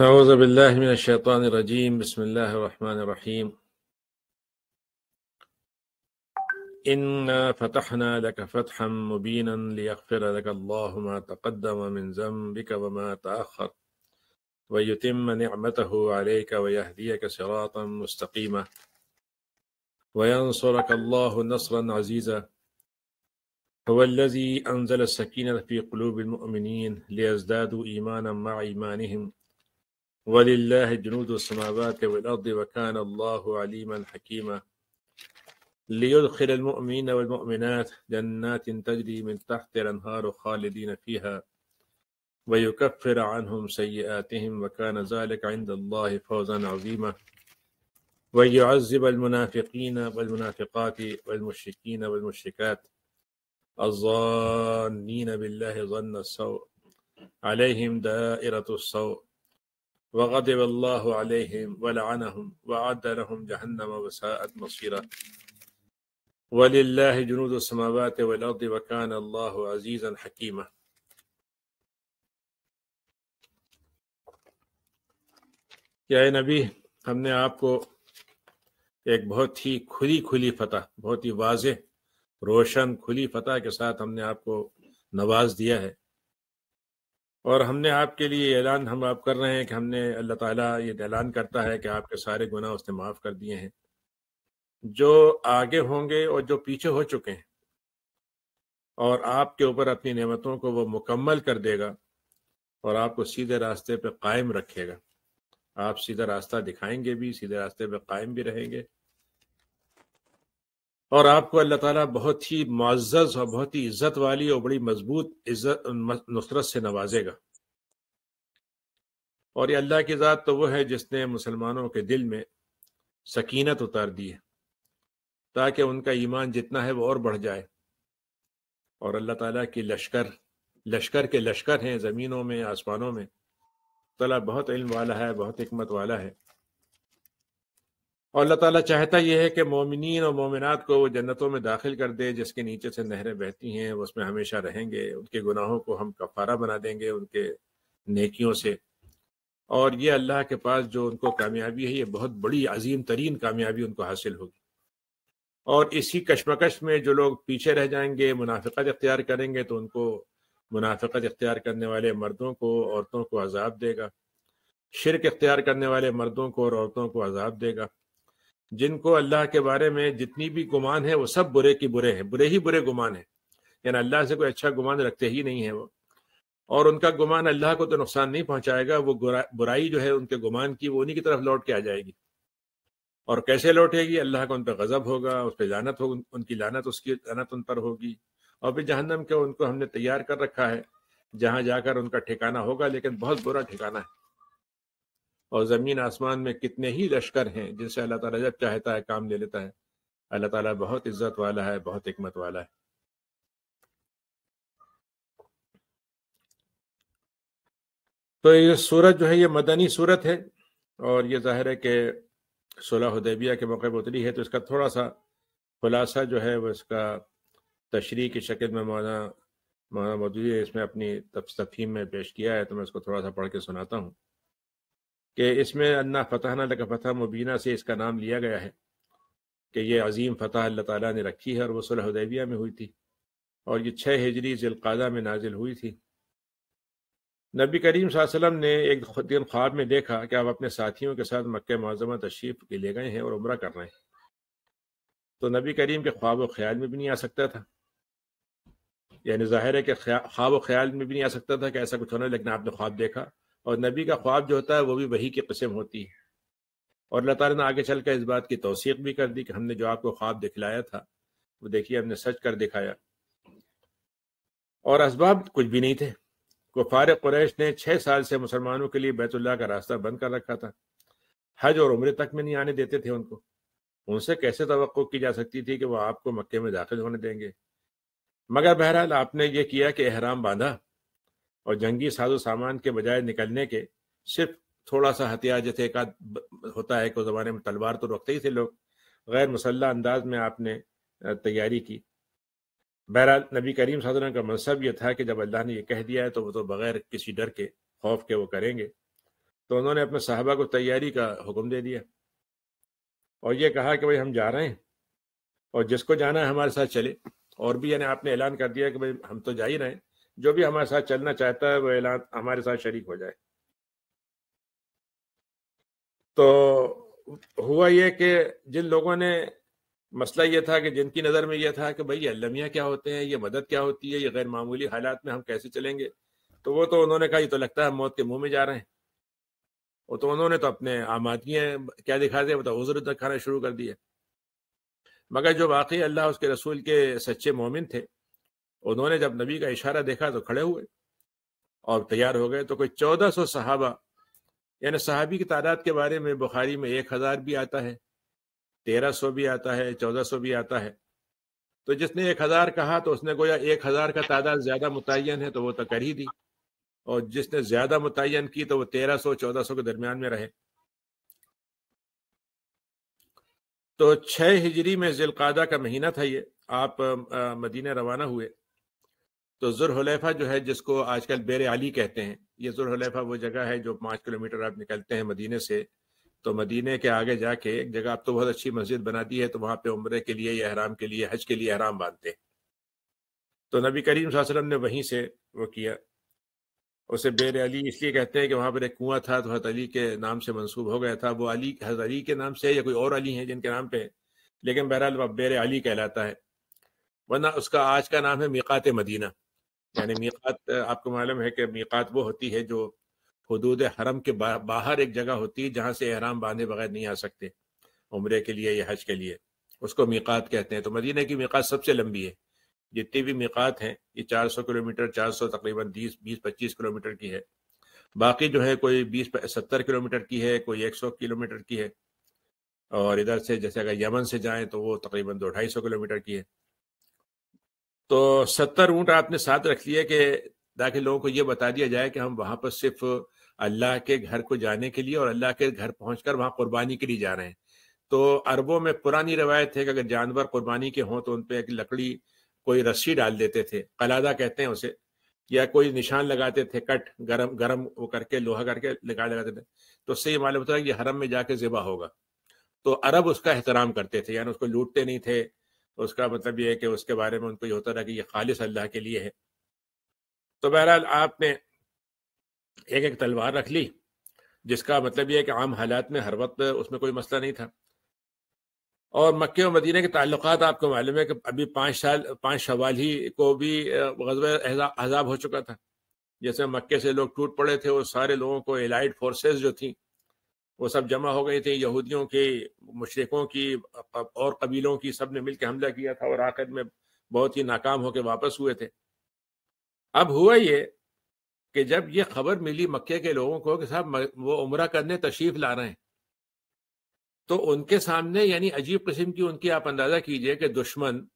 أعوذ بالله من الشيطان الرجيم بسم الله الرحمن الرحيم إنا فتحنا لك فتحا مبينا ليغفر لك الله ما تقدم من ذنبك وما تأخر ويتم نعمته عليك ويهديك صراطا مستقيما وينصرك الله نصرا عزيزا هو الذي أنزل السكينة في قلوب المؤمنين ليزدادوا إيمانا مع إيمانهم ولله جنود السماوات والأرض وكان الله عليما حكيما ليدخل المؤمنين والمؤمنات جنات تجري من تحت الأنهار خالدين فيها ويكفر عنهم سيئاتهم وكان ذلك عند الله فوزا عظيما ويعذب المنافقين والمنافقات والمشركين والمشركات الظانين بالله ظن السوء عليهم دائرة السوء वगदब अल्लाह अलैहिम वलअनहुम वअद लहुम जहन्नम वसाअत मसीरा वलिल्लाहि जुनूदुस समावाति वल अर्दि व कान अल्लाहु अजीजन हकीमा या नबी हमने आपको एक बहुत ही खुली खुली फतह बहुत ही वाज रोशन खुली फतह के साथ हमने आपको नवाज दिया है और हमने आपके लिए ऐलान हम आप कर रहे हैं कि हमने अल्लाह ताला ये ऐलान करता है कि आपके सारे गुनाह उसने माफ़ कर दिए हैं जो आगे होंगे और जो पीछे हो चुके हैं और आपके ऊपर अपनी नेमतों को वो मुकम्मल कर देगा और आपको सीधे रास्ते पे कायम रखेगा आप सीधा रास्ता दिखाएंगे भी सीधे रास्ते पे कायम भी रहेंगे और आपको अल्लाह ताला बहुत ही मज्ज़ और बहुत ही इज्जत वाली और बड़ी मजबूत इज्जत नुसरत से नवाजेगा और ये अल्लाह की ज़ात तो वो है जिसने मुसलमानों के दिल में सकीनत उतार दी है ताकि उनका ईमान जितना है वो और बढ़ जाए और अल्लाह ताला की लश्कर लश्कर के लश्कर हैं ज़मीनों में आसमानों में तला बहुत इल्म वाला है बहुत हमत वाला है और अल्लाह ताला चाहता यह है कि मोमिन और मोमिनात को वो जन्नतों में दाखिल कर दे जिसके नीचे से नहरें बहती हैं वो उसमें हमेशा रहेंगे उनके गुनाहों को हम कफारा बना देंगे उनके नेकियों से और ये अल्लाह के पास जो उनको कामयाबी है ये बहुत बड़ी अजीम तरीन कामयाबी उनको हासिल होगी और इसी कशमकश में जो लोग पीछे रह जाएंगे मुनाफिकत इख्तियार करेंगे तो उनको मुनाफिकत इख्तियार करने वाले मर्दों को औरतों को अजाब देगा शिरक इख्तियार करने वाले मर्दों को और औरतों को अजाब देगा जिनको अल्लाह के बारे में जितनी भी गुमान है वो सब बुरे की बुरे हैं बुरे ही बुरे गुमान है यानी अल्लाह से कोई अच्छा गुमान रखते ही नहीं है वो और उनका गुमान अल्लाह को तो नुकसान नहीं पहुंचाएगा वो बुराई जो है उनके गुमान की वो उन्हीं की तरफ लौट के आ जाएगी और कैसे लौटेगी अल्लाह का उन पर गजब होगा उस पर लानत हो उनकी लानत उसकी लानत उन पर होगी और फिर जहन्नम के उनको हमने तैयार कर रखा है जहाँ जाकर उनका ठिकाना होगा लेकिन बहुत बुरा ठिकाना है और ज़मीन आसमान में कितने ही लश्कर हैं जिनसे अल्लाह ताला जब चाहता है काम ले लेता है अल्लाह ताला बहुत इज्जत वाला है बहुत हमत वाला है तो ये सूरत जो है ये मदनी सूरत है और ये जाहिर है कि सोलह हदैबिया के मौके पर उतरी है तो इसका थोड़ा सा खुलासा जो है वो इसका तशरी की शक्ल में मौना मौना मौजूद इसमें अपनी तफीम में पेश किया है तो मैं इसको थोड़ा सा पढ़ के सुनाता हूँ कि इसमें अन्ना फ़तहना लगा फ़तह मुबीना से इसका नाम लिया गया है कि ये अजीम फ़तह अल्लाह ताला ने रखी है और वो सुलहदैबिया में हुई थी और ये छः हिजरी जिलकादा में नाजिल हुई थी नबी करीम वसल्लम ने एक दिन ख्वाब में देखा कि आप अपने साथियों के साथ मक्के मज़मा तशरीफ के ले गए हैं और उम्र कर रहे हैं तो नबी करीम के ख्वाब ख्याल में भी नहीं आ सकता था यानी जाहिर है कि ख्वाब ख्याल में भी नहीं आ सकता था कि ऐसा कुछ होना लेकिन आपने ख्वाब देखा और नबी का ख्वाब जो होता है वो भी वही की कस्म होती है और अल्लाह तारा ने आगे चल कर इस बात की तोसीक भी कर दी कि हमने जो आपको ख्वाब दिखलाया था वो देखिए हमने सच कर दिखाया और इसबाब कुछ भी नहीं थे कुफार कुरैश ने छः साल से मुसलमानों के लिए बैतुल्ला का रास्ता बंद कर रखा था हज और उम्र तक में नहीं आने देते थे उनको उनसे कैसे तो की जा सकती थी कि वह आपको मक्के में दाखिल होने देंगे मगर बहरहाल आपने ये किया कि अहराम बांधा और जंगी साजो सामान के बजाय निकलने के सिर्फ थोड़ा सा हथियार जैसे एक होता है को ज़माने में तलवार तो रखते ही थे लोग गैर मुसल्ला अंदाज में आपने तैयारी की बहरहाल नबी करीम सदरम का मनसब यह था कि जब अल्लाह ने यह कह दिया है तो वो तो बगैर किसी डर के खौफ के वो करेंगे तो उन्होंने अपने साहबा को तैयारी का हुक्म दे दिया और ये कहा कि भाई हम जा रहे हैं और जिसको जाना है हमारे साथ चले और भी यानी आपने ऐलान कर दिया कि भाई हम तो जा ही रहे हैं जो भी हमारे साथ चलना चाहता है वो ऐलान हमारे साथ शरीक हो जाए तो हुआ ये कि जिन लोगों ने मसला ये था कि जिनकी नज़र में यह था कि भाई ये अलमिया क्या होते हैं ये मदद क्या होती है ये गैर मामूली हालात में हम कैसे चलेंगे तो वो तो उन्होंने कहा ये तो लगता है मौत के मुंह में जा रहे हैं वो तो उन्होंने तो अपने आमादगियाँ क्या दिखा दिया बता तो उजर दिखाना शुरू कर दिया मगर जो वाकई अल्लाह उसके रसूल के सच्चे मोमिन थे उन्होंने जब नबी का इशारा देखा तो खड़े हुए और तैयार हो गए तो कोई चौदह सौ सहाबा यानी सहाबी की तादाद के बारे में बुखारी में एक हज़ार भी आता है तेरह सौ भी आता है चौदह सौ भी आता है तो जिसने एक हज़ार कहा तो उसने गोया एक हज़ार का तादाद ज़्यादा मुतन है तो वो तो कर ही दी और जिसने ज़्यादा मुतन की तो वो तेरह सौ चौदह सौ के दरमियान में रहे तो छः हिजरी में जिलकादा का महीना था ये आप मदीना रवाना हुए तो जुरहलेफा जो है जिसको आजकल बेर अली कहते हैं ये जुरहलेफा वो जगह है जो पाँच किलोमीटर आप निकलते हैं मदीने से तो मदीने के आगे जाके एक जगह आप तो बहुत अच्छी मस्जिद बना दी है तो वहाँ पे उम्र के लिए या हराम के लिए हज के लिए हराम बांधते हैं तो नबी करीम वसल्लम ने वहीं से वो किया उसे बेर अली इसलिए कहते हैं कि वहाँ पर एक कुआं था तो हजरत अली के नाम से मंसूब हो गया था वो अली हजरत अली के नाम से या कोई और अली हैं जिनके नाम पे लेकिन बहरहाल वह बेर अली कहलाता है वरना उसका आज का नाम है मिकात मदीना यानी मीकात आपको मालूम है कि मीकात वो होती है जो हदूद हरम के बा, बाहर एक जगह होती है जहाँ से अहराम बांधे बगैर नहीं आ सकते उम्र के लिए या हज के लिए उसको मीकात कहते हैं तो मदीना की मीकात सबसे लंबी है जितनी भी मीकात हैं ये 400 किलोमीटर 400 तकरीबन 20 20 25 किलोमीटर की है बाकी जो है कोई 20 70 किलोमीटर की है कोई 100 किलोमीटर की है और इधर से जैसे अगर यमन से जाएं तो वो तकरीबन दो ढाई सौ किलोमीटर की है तो सत्तर ऊँट आपने साथ रख लिए कि ताकि लोगों को ये बता दिया जाए कि हम वहां पर सिर्फ अल्लाह के घर को जाने के लिए और अल्लाह के घर कर वहां कुर्बानी के लिए जा रहे हैं तो अरबों में पुरानी रवायत है कि अगर जानवर कुर्बानी के हों तो उन पर एक लकड़ी कोई रस्सी डाल देते थे कलादा कहते हैं उसे या कोई निशान लगाते थे कट गरम गरम वो करके लोहा करके लगा लगाते थे तो उससे ये मालूम होता है कि हरम में जाके ज़िबा होगा तो अरब उसका एहतराम करते थे यानी उसको लूटते नहीं थे तो उसका मतलब ये है कि उसके बारे में उनको ये होता रहा कि ये खालिश अल्लाह के लिए है तो बहरहाल आपने एक एक तलवार रख ली जिसका मतलब यह है कि आम हालात में हर वक्त उसमें कोई मसला नहीं था और मक्के और मदीने के ताल्लुक आपको मालूम है कि अभी पाँच साल पाँच शवाल ही को भी गजब अजाब हो चुका था जैसे मक्के से लोग टूट पड़े थे और सारे लोगों को एलाइड फोर्सेस जो थी वो सब जमा हो गए थे यहूदियों के मुशरकों की और कबीलों की सब ने मिलकर हमला किया था और आखिर में बहुत ही नाकाम होकर वापस हुए थे अब हुआ ये कि जब ये खबर मिली मक्के के लोगों को कि साहब वो उम्र करने तशरीफ ला रहे हैं तो उनके सामने यानी अजीब किस्म की उनकी आप अंदाजा कीजिए कि दुश्मन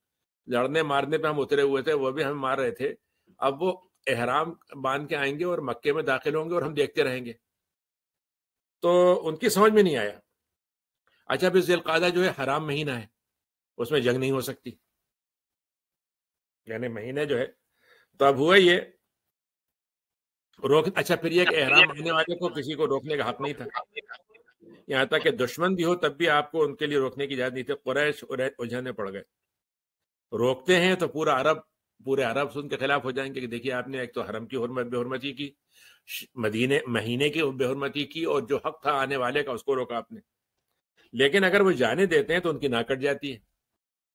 लड़ने मारने पे हम उतरे हुए थे वो भी हम मार रहे थे अब वो एहराम बांध के आएंगे और मक्के में दाखिल होंगे और हम देखते रहेंगे तो उनकी समझ में नहीं आया अच्छा फिर जिलकादा जो है हराम महीना है उसमें जंग नहीं हो सकती यानी महीने जो है तो अब हुआ ये रोक अच्छा फिर ये अच्छा, एहराम महीने वाले को किसी को रोकने का हक नहीं था यहाँ तक कि दुश्मन भी हो तब भी आपको उनके लिए रोकने की इजाजत नहीं थी कुरैश उलझने पड़ गए रोकते हैं तो पूरा अरब पूरे अरब उनके खिलाफ हो जाएंगे कि देखिए आपने एक तो हरम की हरमत बेहरमती की मदीने महीने की बेहरमती की और जो हक था आने वाले का उसको रोका आपने लेकिन अगर वो जाने देते हैं तो उनकी ना कट जाती है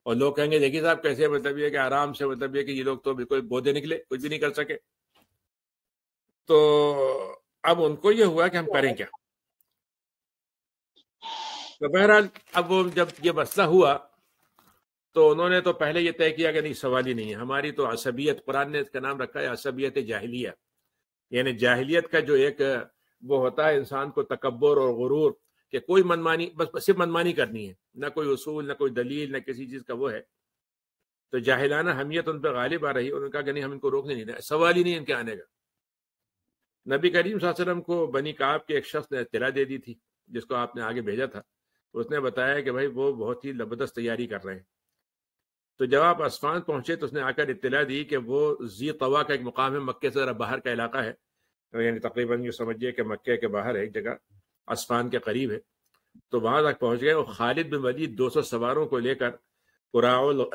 और लोग कहेंगे देखिए साहब कैसे मतलब ये कि आराम से मतलब ये कि ये लोग तो बिल्कुल बोधे निकले कुछ भी नहीं कर सके तो अब उनको ये हुआ कि हम करें क्या तो बहरहाल अब वो जब ये मसला हुआ तो उन्होंने तो पहले ये तय किया कि नहीं सवाल ही नहीं है हमारी तो असबियत कुरान ने इसका नाम रखा है असबियत जाहलिया यानी जाहिलियत का जो एक वो होता है इंसान को तकबर और गुरूर कि कोई मनमानी बस सिर्फ मनमानी करनी है ना कोई उसूल ना कोई दलील ना किसी चीज़ का वो है तो जाहिलाना हमियत उन पर गालिब आ रही उन्होंने कहा कि नहीं हम इनको रोकने नहीं दें सवाल ही नहीं इनके आने का नबी करीम वसल्लम को बनी काब के एक शख्स ने इतला दे दी थी जिसको आपने आगे भेजा था उसने बताया कि भाई वो बहुत ही लबदस्त तैयारी कर रहे हैं तो जब आप आसमान पहुंचे तो उसने आकर इतला दी कि वो जी तवा का एक मुकाम है मक्के से ज़रा बाहर का इलाका है तो यानी तकरीबन ये समझिए कि मक्के के बाहर है एक जगह असफान के करीब है तो वहाँ तक पहुँच गए और खालिद बिन वलीद दो सौ सवारों को लेकर कुराउल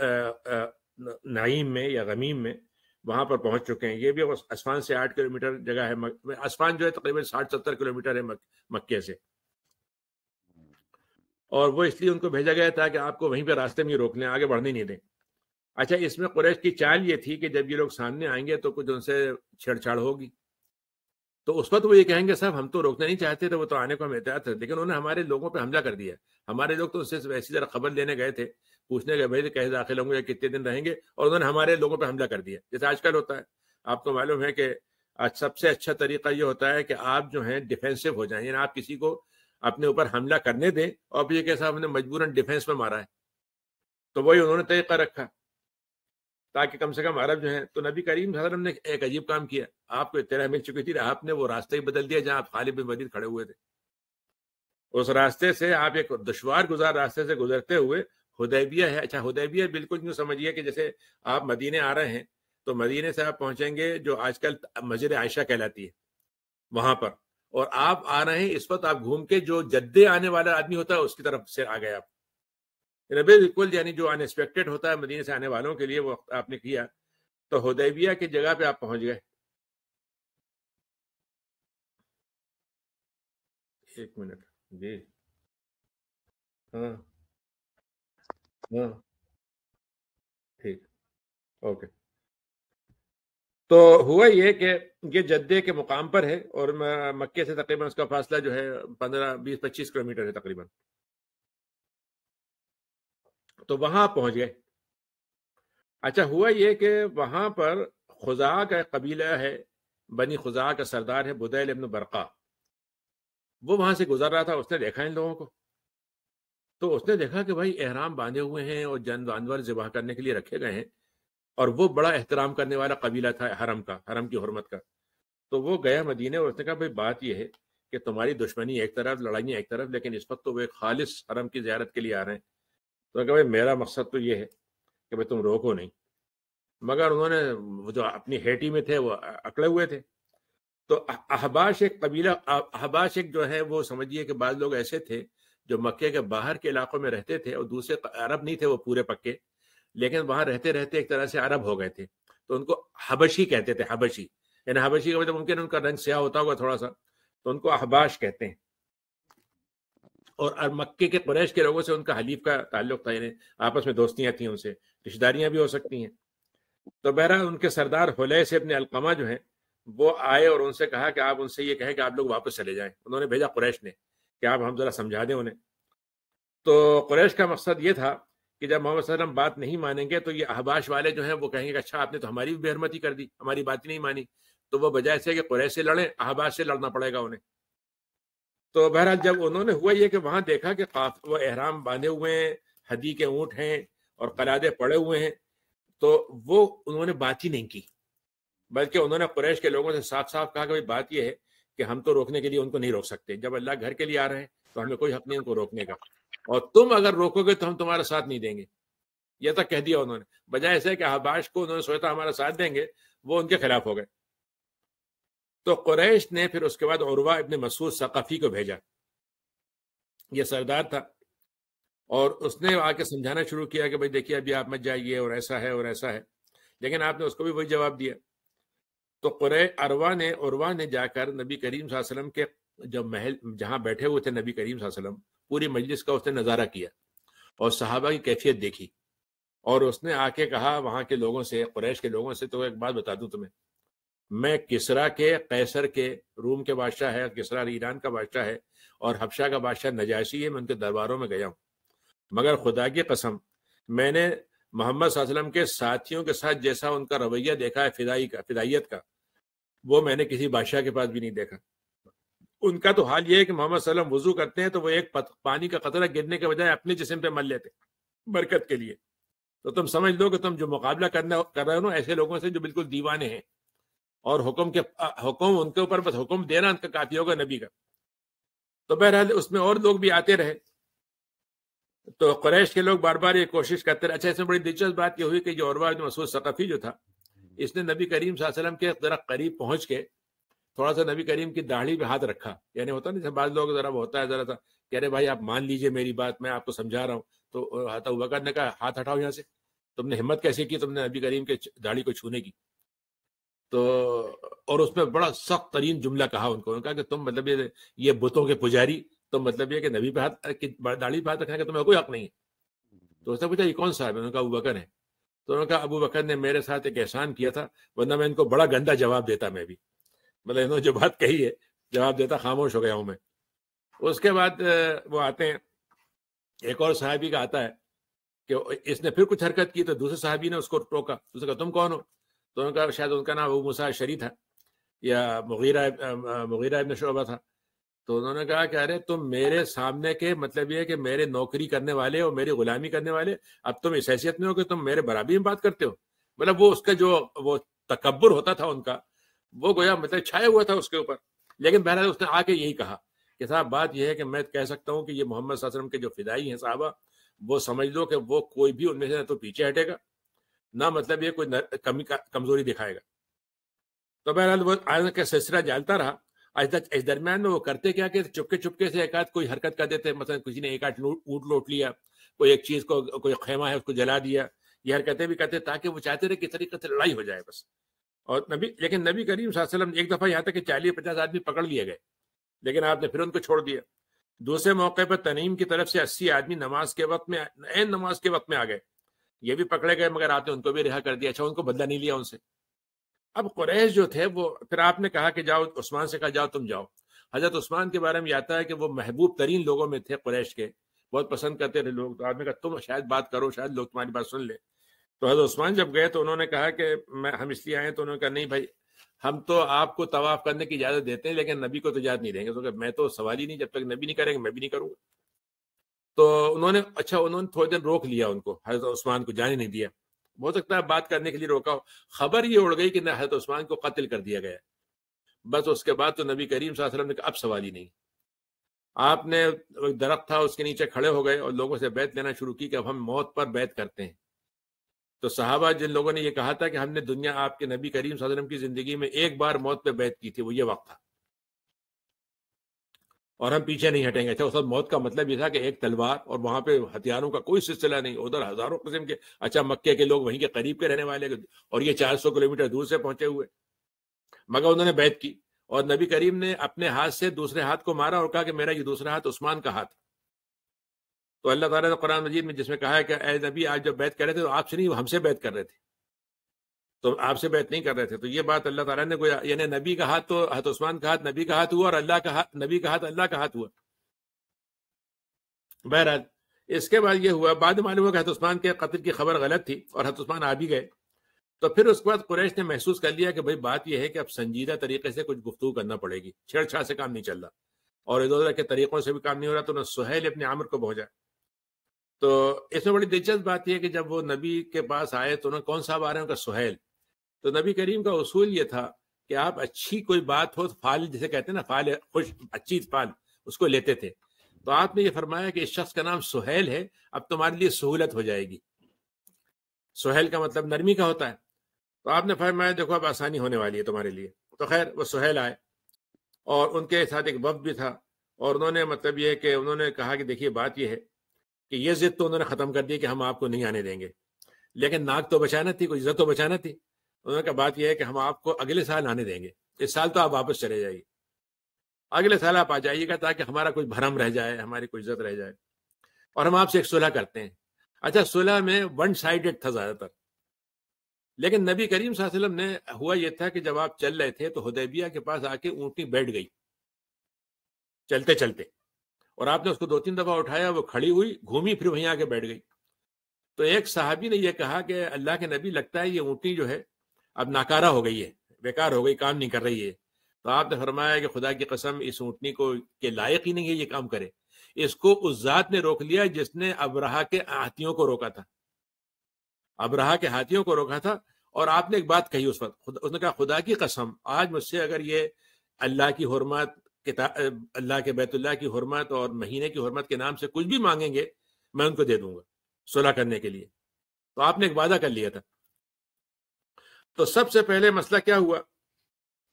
नईम में या गमीम में वहाँ पर पहुँच चुके हैं ये भी आसमान से आठ किलोमीटर जगह है आसमान जो है तकरीबन साठ सत्तर किलोमीटर है मक्के से और वो इसलिए उनको भेजा गया था कि आपको वहीं पर रास्ते में रोक लें आगे बढ़ने नहीं दें अच्छा इसमें कुरैश की चाल ये थी कि जब ये लोग सामने आएंगे तो कुछ उनसे छेड़छाड़ होगी तो उस वक्त वो ये कहेंगे साहब हम तो रोकना नहीं चाहते थे वो तो आने को हम एहतियात थे लेकिन उन्होंने हमारे लोगों पर हमला कर दिया हमारे लोग तो उनसे वैसी जरा खबर लेने गए थे पूछने गए भाई कैसे दाखिल होंगे या कितने दिन रहेंगे और उन्होंने हमारे लोगों पर हमला कर दिया जैसे आजकल होता है आपको मालूम है कि आज सबसे अच्छा तरीका ये होता है कि आप जो है डिफेंसिव हो जाए यानी आप किसी को अपने ऊपर हमला करने दे और ये कैसा हमने मजबूरन डिफेंस में मारा है तो वही उन्होंने तरीका रखा ताकि कम से कम अरब जो है तो नबी करीम सलम ने एक अजीब काम किया आपको तेरह मिल चुकी थी आपने वो रास्ता ही बदल दिया जहाँ आप खालिद मजीद खड़े हुए थे उस रास्ते से आप एक दुशवार गुजार रास्ते से गुजरते हुए हुदैबिया है अच्छा हुदैबिया बिल्कुल यूँ समझिए कि जैसे आप मदीने आ रहे हैं तो मदीने से आप पहुंचेंगे जो आजकल मस्जिद आयशा कहलाती है वहां पर और आप आ रहे हैं इस वक्त आप घूम के जो जद्दे आने वाला आदमी होता है उसकी तरफ से आ गए आप रबे बिल्कुल यानी जो अनएक्सपेक्टेड होता है मदीने से आने वालों के लिए वो आपने किया तो हदैबिया की जगह पे आप पहुंच गए एक मिनट जी हाँ हाँ ठीक ओके तो हुआ ये कि ये जद्दे के मुकाम पर है और मक्के से तकरीबन उसका फासला जो है पंद्रह बीस पच्चीस किलोमीटर है तकरीबन तो वहां पहुंच गए अच्छा हुआ ये कि वहां पर खुजा का कबीला है बनी खुजा का सरदार है बुदैल इब्न बरका वो वहां से गुजर रहा था उसने देखा इन लोगों को तो उसने देखा कि भाई एहराम बांधे हुए हैं और जन जानवर जिबा करने के लिए रखे गए हैं और वो बड़ा एहतराम करने वाला कबीला था हरम का हरम की हरमत का तो वो गया मदीने और उसने कहा भाई बात यह है कि तुम्हारी दुश्मनी एक तरफ लड़ाइयाँ एक तरफ लेकिन इस वक्त तो वो एक खालिश हरम की ज्यारत के लिए आ रहे हैं तो कहा भाई मेरा मकसद तो ये है कि भाई तुम रोको नहीं मगर उन्होंने जो अपनी हेटी में थे वो अकड़े हुए थे तो अहबाश एक कबीला अहबाश एक जो है वो समझिए कि बाद लोग ऐसे थे जो मक्के के बाहर के इलाकों में रहते थे और दूसरे अरब नहीं थे वो पूरे पक्के लेकिन वहां रहते रहते एक तरह से अरब हो गए थे तो उनको हबशी कहते थे हबशी यानी हबशी का मतलब मुमकिन उनका रंग स्याह होता होगा थोड़ा सा तो उनको अहबाश कहते हैं और मक्के के कुरैश के लोगों से उनका हलीफ का ताल्लुक था यानी आपस में दोस्तियां थी उनसे रिश्तेदारियां भी हो सकती हैं तो बहरहाल उनके सरदार हुलै से अपने अलकमा जो है वो आए और उनसे कहा कि आप उनसे ये कहें कि आप लोग वापस चले जाएं उन्होंने भेजा कुरैश ने कि आप हम जरा समझा दें उन्हें तो कुरैश का मकसद ये था कि जब मोहम्मद वसल्लम बात नहीं मानेंगे तो ये अहबाश वाले जो हैं वो कहेंगे अच्छा आपने तो हमारी भी बेहरमती कर दी हमारी बात ही नहीं मानी तो वो बजाय से कि कुरैश से लड़ें अहबाश से लड़ना पड़ेगा उन्हें तो बहरहाल जब उन्होंने हुआ ये कि वहाँ देखा कि काफ वो एहराम बांधे हुए हैं हदी के ऊँट हैं और कलादे पड़े हुए हैं तो वो उन्होंने बात ही नहीं की बल्कि उन्होंने कुरैश के लोगों से साफ साफ कहा कि भाई बात यह है कि हम तो रोकने के लिए उनको नहीं रोक सकते जब अल्लाह घर के लिए आ रहे हैं तो हमें कोई हक नहीं उनको रोकने का और तुम अगर रोकोगे तो हम तुम्हारा साथ नहीं देंगे यह तक तो कह दिया उन्होंने बजाय ऐसे कि आबाश को उन्होंने सोचा हमारा साथ देंगे वो उनके खिलाफ हो गए तो कुरैश ने फिर उसके बाद उर्वा इब्ने मसूद सकाफी को भेजा यह सरदार था और उसने आके समझाना शुरू किया कि भाई देखिए अभी आप मत जाइए और ऐसा है और ऐसा है लेकिन आपने उसको भी वही जवाब दिया तो कुरै अरवा ने उर्वा ने जाकर नबी करीम वसल्लम के जब महल जहां बैठे हुए थे नबी करीम वसल्लम पूरी मजलिस का उसने नज़ारा किया और सहाबा की कैफियत देखी और उसने आके कहा वहाँ के लोगों से कुरैश के लोगों से तो एक बात बता दूँ तुम्हें मैं किसरा के कैसर के रूम के बादशाह है किसरा ईरान का बादशाह है और हफ्शा का बादशाह नजाशी है मैं उनके दरबारों में गया हूँ मगर खुदा की कसम मैंने मोहम्मद वसल्लम के साथियों के साथ जैसा उनका रवैया देखा है फिदाई का फिदाइत का वो मैंने किसी बादशाह के पास भी नहीं देखा उनका तो हाल यह है कि मोहम्मद सल्लम वजू करते हैं तो वो एक पानी का कतरा गिरने के बजाय अपने जिसम पे मल लेते बरकत के लिए तो तुम समझ लो कि तुम जो मुकाबला करना कर रहे हो ना ऐसे लोगों से जो बिल्कुल दीवाने हैं और हुक्म के हुक्म उनके ऊपर बस हुक्म देना उनका काफी होगा नबी का तो बहरहाल उसमें और लोग भी आते रहे तो क्रैश के लोग बार बार ये कोशिश करते रहे अच्छा इसमें बड़ी दिलचस्प बात यह हुई कि जो और मसूद सकफ़ी जो था इसने नबी करीम के जरा करीब पहुंच के थोड़ा सा नबी करीम की दाढ़ी पे हाथ रखा यानी होता नहीं बाद लोग जरा होता है जरा सा कह रहे भाई आप मान लीजिए मेरी बात मैं आपको समझा रहा हूँ तो हाथ वक़्त ने कहा हाथ हटाओ यहाँ से तुमने हिम्मत कैसे की तुमने नबी करीम के दाढ़ी को छूने की तो और उसमें बड़ा सख्त तरीन जुमला कहा उनको उन्होंने कहा कि तुम मतलब ये ये बुतों के पुजारी तुम मतलब ये कि नबी पे हाथ दाढ़ी पे हाथ रखने का तुम्हें कोई हक नहीं है तो उसने पूछा ये कौन सा है उन्होंने कहा अबू बकर है तो उन्होंने कहा अबू बकर ने मेरे साथ एक एहसान किया था वरना मैं इनको बड़ा गंदा जवाब देता मैं भी मतलब इन्होंने जो बात कही है जवाब देता खामोश हो गया हूं मैं उसके बाद वो आते हैं एक और साहबी का आता है कि इसने फिर कुछ हरकत की तो दूसरे साहबी ने उसको टोका उसने कहा तुम कौन हो तो उनका शायद उनका नाम अबू मुसा शरी था या मुगीरा मुगीरा शोबा था तो उन्होंने कहा कि अरे तुम मेरे सामने के मतलब ये कि मेरे नौकरी करने वाले और मेरी गुलामी करने वाले अब तुम इस हैसियत में हो कि तुम मेरे बराबरी में बात करते हो मतलब वो उसका जो वो तकबर होता था उनका वो गोया मतलब छाया हुआ था उसके ऊपर लेकिन बहरहाल उसने आके यही कहा कि साहब बात यह है कि मैं कह सकता हूँ कि ये मोहम्मद सासरम के जो फिदाई हैं साहबा वो समझ लो कि वो कोई भी उनमें से ना तो पीछे हटेगा ना मतलब ये कोई कमी कमजोरी दिखाएगा तो बहरहाल वो आज का सिलसिला जानता रहा इस दरमियान में वो करते क्या कि चुपके चुपके से एक आध कोई हरकत कर देते मतलब किसी ने एक आठ ऊट लौट लिया कोई एक चीज को कोई खेमा है उसको जला दिया ये हरकतें भी करते ताकि वो चाहते रहे कि तरीके से लड़ाई हो जाए बस और नबी लेकिन नबी करीम वसल्लम एक दफ़ा यहाँ तक कि चालीस पचास आदमी पकड़ लिए गए लेकिन आपने फिर उनको छोड़ दिया दूसरे मौके पर तनीम की तरफ से अस्सी आदमी नमाज के वक्त में एन नमाज के वक्त में आ गए ये भी पकड़े गए मगर आपने उनको भी रिहा कर दिया अच्छा उनको बदला नहीं लिया उनसे अब कुरैश जो थे वो फिर आपने कहा कि जाओ उस्मान से कहा जाओ तुम जाओ हजरत उस्मान के बारे में आता है कि वो महबूब तरीन लोगों में थे कुरैश के बहुत पसंद करते थे लोग तो आपने कहा तुम शायद बात करो शायद लोग तुम्हारी बात सुन ले तो हजरत उस्मान जब गए तो उन्होंने कहा कि मैं हम इसलिए आए तो उन्होंने कहा नहीं भाई हम तो आपको तवाफ करने की इजाजत देते हैं लेकिन नबी को तो इजाजत नहीं देंगे तो मैं तो सवाल ही नहीं जब तक नबी नहीं करेंगे मैं भी नहीं करूंगा तो उन्होंने अच्छा उन्होंने थोड़े दिन रोक लिया उनको हजरत उस्मान को जाने नहीं दिया हो सकता है बात करने के लिए रोका हो खबर ये उड़ गई कि हजरत उस्मान को कत्ल कर दिया गया बस उसके बाद तो नबी करीम वसल्लम ने अब सवाल ही नहीं आपने दरख्त था उसके नीचे खड़े हो गए और लोगों से बैत लेना शुरू की कि अब हम मौत पर बैत करते हैं तो साहबा जिन लोगों ने यह कहा था कि हमने दुनिया आपके नबी करीम सदरम की जिंदगी में एक बार मौत पे बैत की थी वो ये वक्त था और हम पीछे नहीं हटेंगे अच्छा उस मौत का मतलब ये था कि एक तलवार और वहां पे हथियारों का कोई सिलसिला नहीं उधर हजारों किस्म के अच्छा मक्के के लोग वहीं के करीब के रहने वाले और ये 400 किलोमीटर दूर से पहुंचे हुए मगर उन्होंने बैत की और नबी करीम ने अपने हाथ से दूसरे हाथ को मारा और कहा कि मेरा ये दूसरा हाथ उस्मान का हाथ तो अल्लाह ताला ने कुरान मजीद में जिसमें कहा है कि ऐ नबी आज जब बैत कर रहे थे तो आपसे नहीं हमसे बैत कर रहे थे तो आपसे बैत नहीं कर रहे थे तो ये बात अल्लाह ताला ने कोई यानी नबी का हाथ तो हत उस्मान का हाथ नबी का हाथ हुआ और अल्लाह का हाथ नबी का हाथ अल्लाह का हाथ हुआ बहरहाल इसके बाद ये हुआ बाद मालूम हुआ कि हत उस्मान के कत्ल की खबर गलत थी और हत उस्मान आ भी गए तो फिर उसके बाद कुरैश ने महसूस कर लिया कि भाई बात यह है कि अब संजीदा तरीके से कुछ गुफ्तु करना पड़ेगी छेड़छाड़ से काम नहीं चल रहा और इधर उधर के तरीकों से भी काम नहीं हो रहा तो ना सुहेल अपने आमिर को पहुंचा तो इसमें बड़ी दिलचस्प बात यह है कि जब वो नबी के पास आए तो उन्होंने कौन सा आ रहे हैं उनका सुहेल तो नबी करीम का उसूल ये था कि आप अच्छी कोई बात हो तो फाल जैसे कहते हैं ना फाल खुश अच्छी फाल उसको लेते थे तो आपने ये फरमाया कि इस शख्स का नाम सुहेल है अब तुम्हारे लिए सहूलत हो जाएगी सुहेल का मतलब नरमी का होता है तो आपने फरमाया देखो अब आसानी होने वाली है तुम्हारे लिए तो खैर वो सुहेल आए और उनके साथ एक वफ भी था और उन्होंने मतलब ये कि उन्होंने कहा कि देखिए बात यह है कि ये जिद तो उन्होंने खत्म कर दी कि हम आपको नहीं आने देंगे लेकिन नाक तो बचाना थी कोई इज्जत तो बचाना थी उन्होंने कहा बात यह है कि हम आपको अगले साल आने देंगे इस साल तो आप वापस चले जाइए अगले साल आप आ जाइएगा ताकि हमारा कोई भरम रह जाए हमारी कोई इज्जत रह जाए और हम आपसे एक सुलह करते हैं अच्छा सुलह में वन साइडेड था ज्यादातर लेकिन नबी करीम वसल्लम ने हुआ यह था कि जब आप चल रहे थे तो हुदैबिया के पास आके ऊँटनी बैठ गई चलते चलते और आपने उसको दो तीन दफा उठाया वो खड़ी हुई घूमी फिर वहीं आके बैठ गई तो एक साहबी ने यह कहा कि अल्लाह के नबी लगता है ये ऊँटनी जो है अब नाकारा हो गई है बेकार हो गई काम नहीं कर रही है तो आपने फरमाया कि खुदा की कसम इस ऊँटनी को के लायक ही नहीं है ये काम करे इसको उस जात ने रोक लिया जिसने अबराहा के हाथियों को रोका था अबराहा के हाथियों को रोका था और आपने एक बात कही उस वक्त उसने कहा खुदा की कसम आज मुझसे अगर ये अल्लाह की हरमत अल्लाह के बैतुल्ला की हरमत और महीने की हरमत के नाम से कुछ भी मांगेंगे मैं उनको दे दूंगा सुलह करने के लिए तो आपने एक वादा कर लिया था तो सबसे पहले मसला क्या हुआ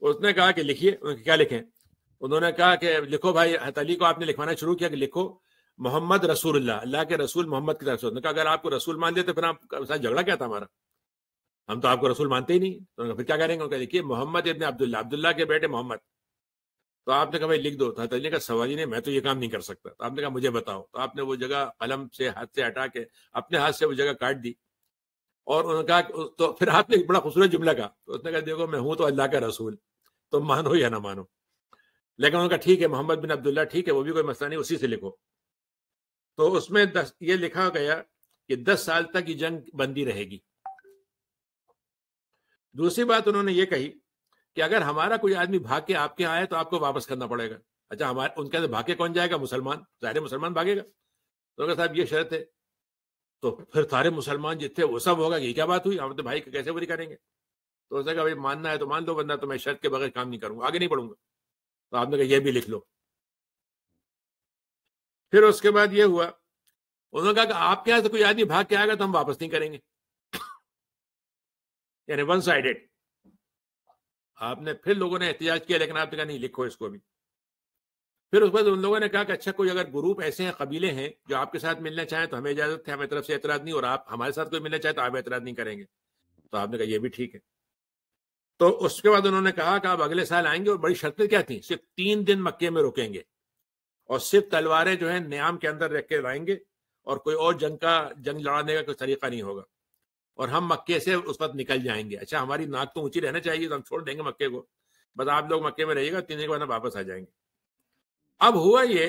उसने कहा कि लिखिए उनके क्या लिखें उन्होंने कहा कि लिखो भाई हतली को आपने लिखवाना शुरू किया कि लिखो मोहम्मद रसूल अल्लाह के रसूल मोहम्मद की तरफ से कहा अगर आपको रसूल मान लेते तो फिर आपका झगड़ा क्या था हमारा हम तो आपको रसूल मानते ही नहीं तो फिर क्या करेंगे उनका लिखिए मोहम्मद इबन अब्दुल्ला अब्दुल्ला के बेटे मोहम्मद तो आपने कहा भाई लिख दो तो था ने कहा सवाजी ने मैं तो ये काम नहीं कर सकता तो आपने कहा मुझे बताओ तो आपने वो जगह कलम से हाथ से हटा के अपने हाथ से वो जगह काट दी और उन्होंने कहा तो फिर आपने बड़ा खूबसूरत जुमला कहा तो उसने कहा देखो मैं हूं तो अल्लाह का रसूल तो मानो या ना मानो लेकिन उनका ठीक है मोहम्मद बिन अब्दुल्ला ठीक है वो भी कोई मसला नहीं उसी से लिखो तो उसमें दस, ये लिखा गया कि दस साल तक ये जंग बंदी रहेगी दूसरी बात उन्होंने ये कही कि अगर हमारा कोई आदमी भाग के आपके यहाँ आए तो आपको वापस करना पड़ेगा अच्छा हमारे उनके अंदर भाग के कौन जाएगा मुसलमान सारे मुसलमान भागेगा तो अगर साहब ये शर्त है तो फिर सारे मुसलमान जितने वो सब होगा ये क्या बात हुई हम तो भाई कैसे बुरी करेंगे तो उसने कहा भाई मानना है तो मान लो बंदा तो मैं शर्त के बगैर काम नहीं करूंगा आगे नहीं पढ़ूंगा तो आपने कहा यह भी लिख लो फिर उसके बाद ये हुआ उन्होंने कहा कि आपके यहां से कोई आदमी भाग के आएगा तो हम वापस नहीं करेंगे यानी वन साइडेड आपने फिर लोगों ने एहतियात किया लेकिन आपने कहा नहीं लिखो इसको भी फिर उसके बाद उन लोगों ने कहा कि अच्छा कोई अगर ग्रुप ऐसे हैं कबीले हैं जो आपके साथ मिलना चाहें तो हमें इजाजत है हमारी तरफ से एतराज नहीं और आप हमारे साथ कोई मिलना चाहे तो आप एतराज नहीं करेंगे तो आपने कहा यह भी ठीक है तो उसके बाद उन्होंने कहा कि आप अगले साल आएंगे और बड़ी शर्तें क्या थी सिर्फ तीन दिन मक्के में रुकेंगे और सिर्फ तलवारें जो है न्याम के अंदर रख के लाएंगे और कोई और जंग का जंग लड़ाने का कोई तरीका नहीं होगा और हम मक्के से उस वक्त निकल जाएंगे अच्छा हमारी नाक तो ऊंची रहना चाहिए तो हम छोड़ देंगे मक्के को बस आप लोग मक्के में रहिएगा तीन के बाद वापस आ जाएंगे अब हुआ ये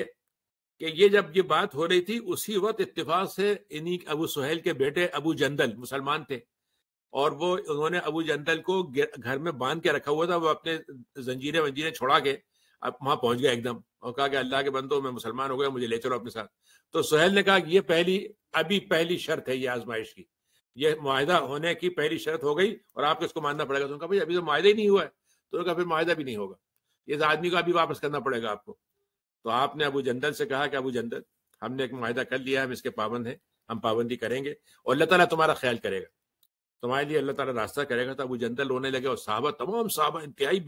कि ये जब ये बात हो रही थी उसी वक्त इतफाक से इन्हीं अबू सुहेल के बेटे अबू जंदल मुसलमान थे और वो उन्होंने अबू जंदल को घर में बांध के रखा हुआ था वो अपने जंजीरें वंजीरें छोड़ा के अब वहां पहुंच गया एकदम और कहा कि अल्लाह के बंदो मैं मुसलमान हो गया मुझे ले चलो अपने साथ तो सुहेल ने कहा कि ये पहली अभी पहली शर्त है ये आजमाइश की यह माहा होने की पहली शर्त हो गई और आपको इसको मानना पड़ेगा तो उनका भाई अभी तो माहा ही नहीं हुआ है तो उनका फिर माहा भी नहीं होगा इस आदमी को अभी वापस करना पड़ेगा आपको तो आपने अबू जंदल से कहा कि अबू जंदल हमने एक माहा कर लिया हम इसके पाबंद हैं हम पाबंदी करेंगे और अल्लाह ताला तुम्हारा ख्याल करेगा तुम्हारे लिए अल्लाह ताला रास्ता करेगा तो अबू जंदल रोने लगे और साहबा तमाम साहबा इंतहाई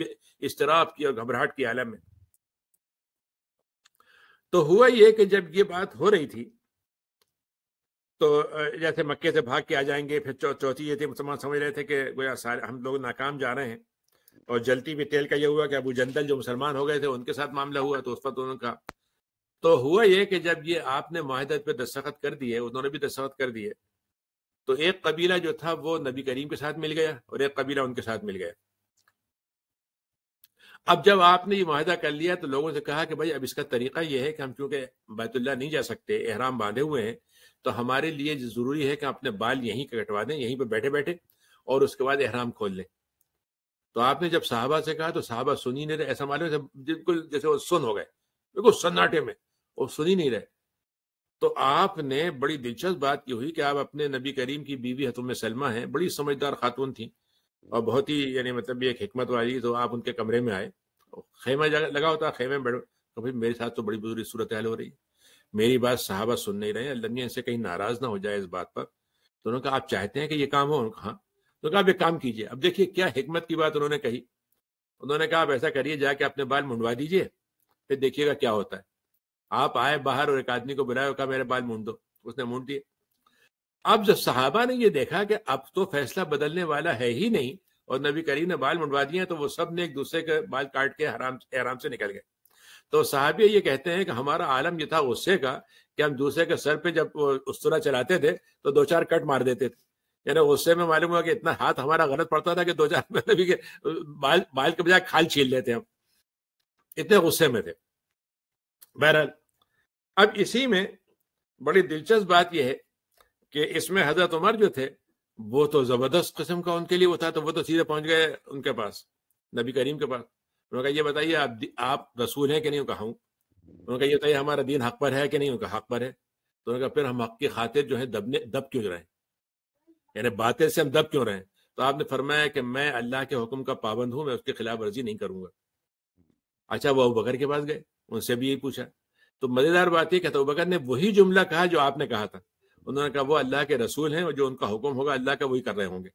इसतराब की और घबराहट की आलम में तो हुआ ये कि जब ये बात हो रही थी तो जैसे मक्के से भाग के आ जाएंगे फिर चौथी ये थी मुसलमान समझ रहे थे कि गोया सारे हम लोग नाकाम जा रहे हैं और जलती भी तेल का ये हुआ कि अबू जंदल जो मुसलमान हो गए थे उनके साथ मामला हुआ तो उस पर उन्होंने कहा तो हुआ ये कि जब ये आपने माहदत पे दस्तखत कर दिए उन्होंने भी दस्तखत कर दिए तो एक कबीला जो था वो नबी करीम के साथ मिल गया और एक कबीला उनके साथ मिल गया अब जब आपने ये माहिदा कर लिया तो लोगों से कहा कि भाई अब इसका तरीका यह है कि हम चूंकि बैतुल्ला नहीं जा सकते एहराम बांधे हुए हैं तो हमारे लिए जरूरी है कि अपने बाल यहीं कटवा दें यहीं पर बैठे बैठे और उसके बाद एहराम खोल लें तो आपने जब साहबा से कहा तो साहबा सुन ही नहीं रहे ऐसा मालूम बिल्कुल जैसे वो सुन हो गए बिल्कुल सन्नाटे में वो सुन ही नहीं रहे तो आपने बड़ी दिलचस्प बात की हुई कि आप अपने नबी करीम की बीवी हतुम सलमा हैं बड़ी समझदार खातून थी और बहुत ही यानी मतलब एक हमत वाली तो आप उनके कमरे में आए खेमा लगा होता तो खेमे में बैठो तो भाई मेरे साथ तो बड़ी बुजुर्ग सूरत हाल हो रही है मेरी बात साहबा सुन नहीं रहे अल्लाह इनसे कहीं नाराज ना हो जाए इस बात पर तो उन्होंने कहा आप चाहते हैं कि ये काम हो हाँ तो कहा आप एक काम कीजिए अब देखिए क्या हिकमत की बात उन्होंने कही उन्होंने कहा आप ऐसा करिए जाके अपने बाल मुंडवा दीजिए फिर देखिएगा क्या होता है आप आए बाहर और एक आदमी को बुलाया कहा मेरे बाल मुंड दो उसने मुंड दिए अब जब साहबा ने ये देखा कि अब तो फैसला बदलने वाला है ही नहीं और नबी करीम ने बाल मुंडवा दिए तो वो सब ने एक दूसरे के बाल काट के आराम से निकल गए तो साहब ये कहते हैं कि हमारा आलम ये था गुस्से का कि हम दूसरे के सर पे जब तरह चलाते थे तो दो चार कट मार देते थे यानी गुस्से में मालूम हुआ कि इतना हाथ हमारा गलत पड़ता था कि दो चार मतलब भी बाल बाल के बजाय खाल छील लेते हम इतने गुस्से में थे बहरहाल अब इसी में बड़ी दिलचस्प बात यह है कि इसमें हजरत उमर जो थे वो तो जबरदस्त किस्म का उनके लिए वो था तो वो तो सीधे पहुंच गए उनके पास नबी करीम के पास उन्होंने कहा ये बताइए आप आप रसूल हैं कि नहीं कहा हूँ उन्होंने कहा ये बताइए हमारा दीन हक पर है कि नहीं उनका हक पर है तो उन्होंने कहा फिर हम हक की खातिर जो है दबने दब क्यों रहे यानी बातें से हम दब क्यों रहे तो आपने फरमाया कि मैं अल्लाह के हुक्म का पाबंद हूँ मैं उसके खिलाफ वर्जी नहीं करूंगा अच्छा वो अबू बकर के पास गए उनसे भी यही पूछा तो मजेदार बात यह कहता अबू बकर ने वही जुमला कहा जो आपने कहा था उन्होंने कहा वो अल्लाह के रसूल हैं और जो उनका हुक्म होगा अल्लाह का वही कर रहे होंगे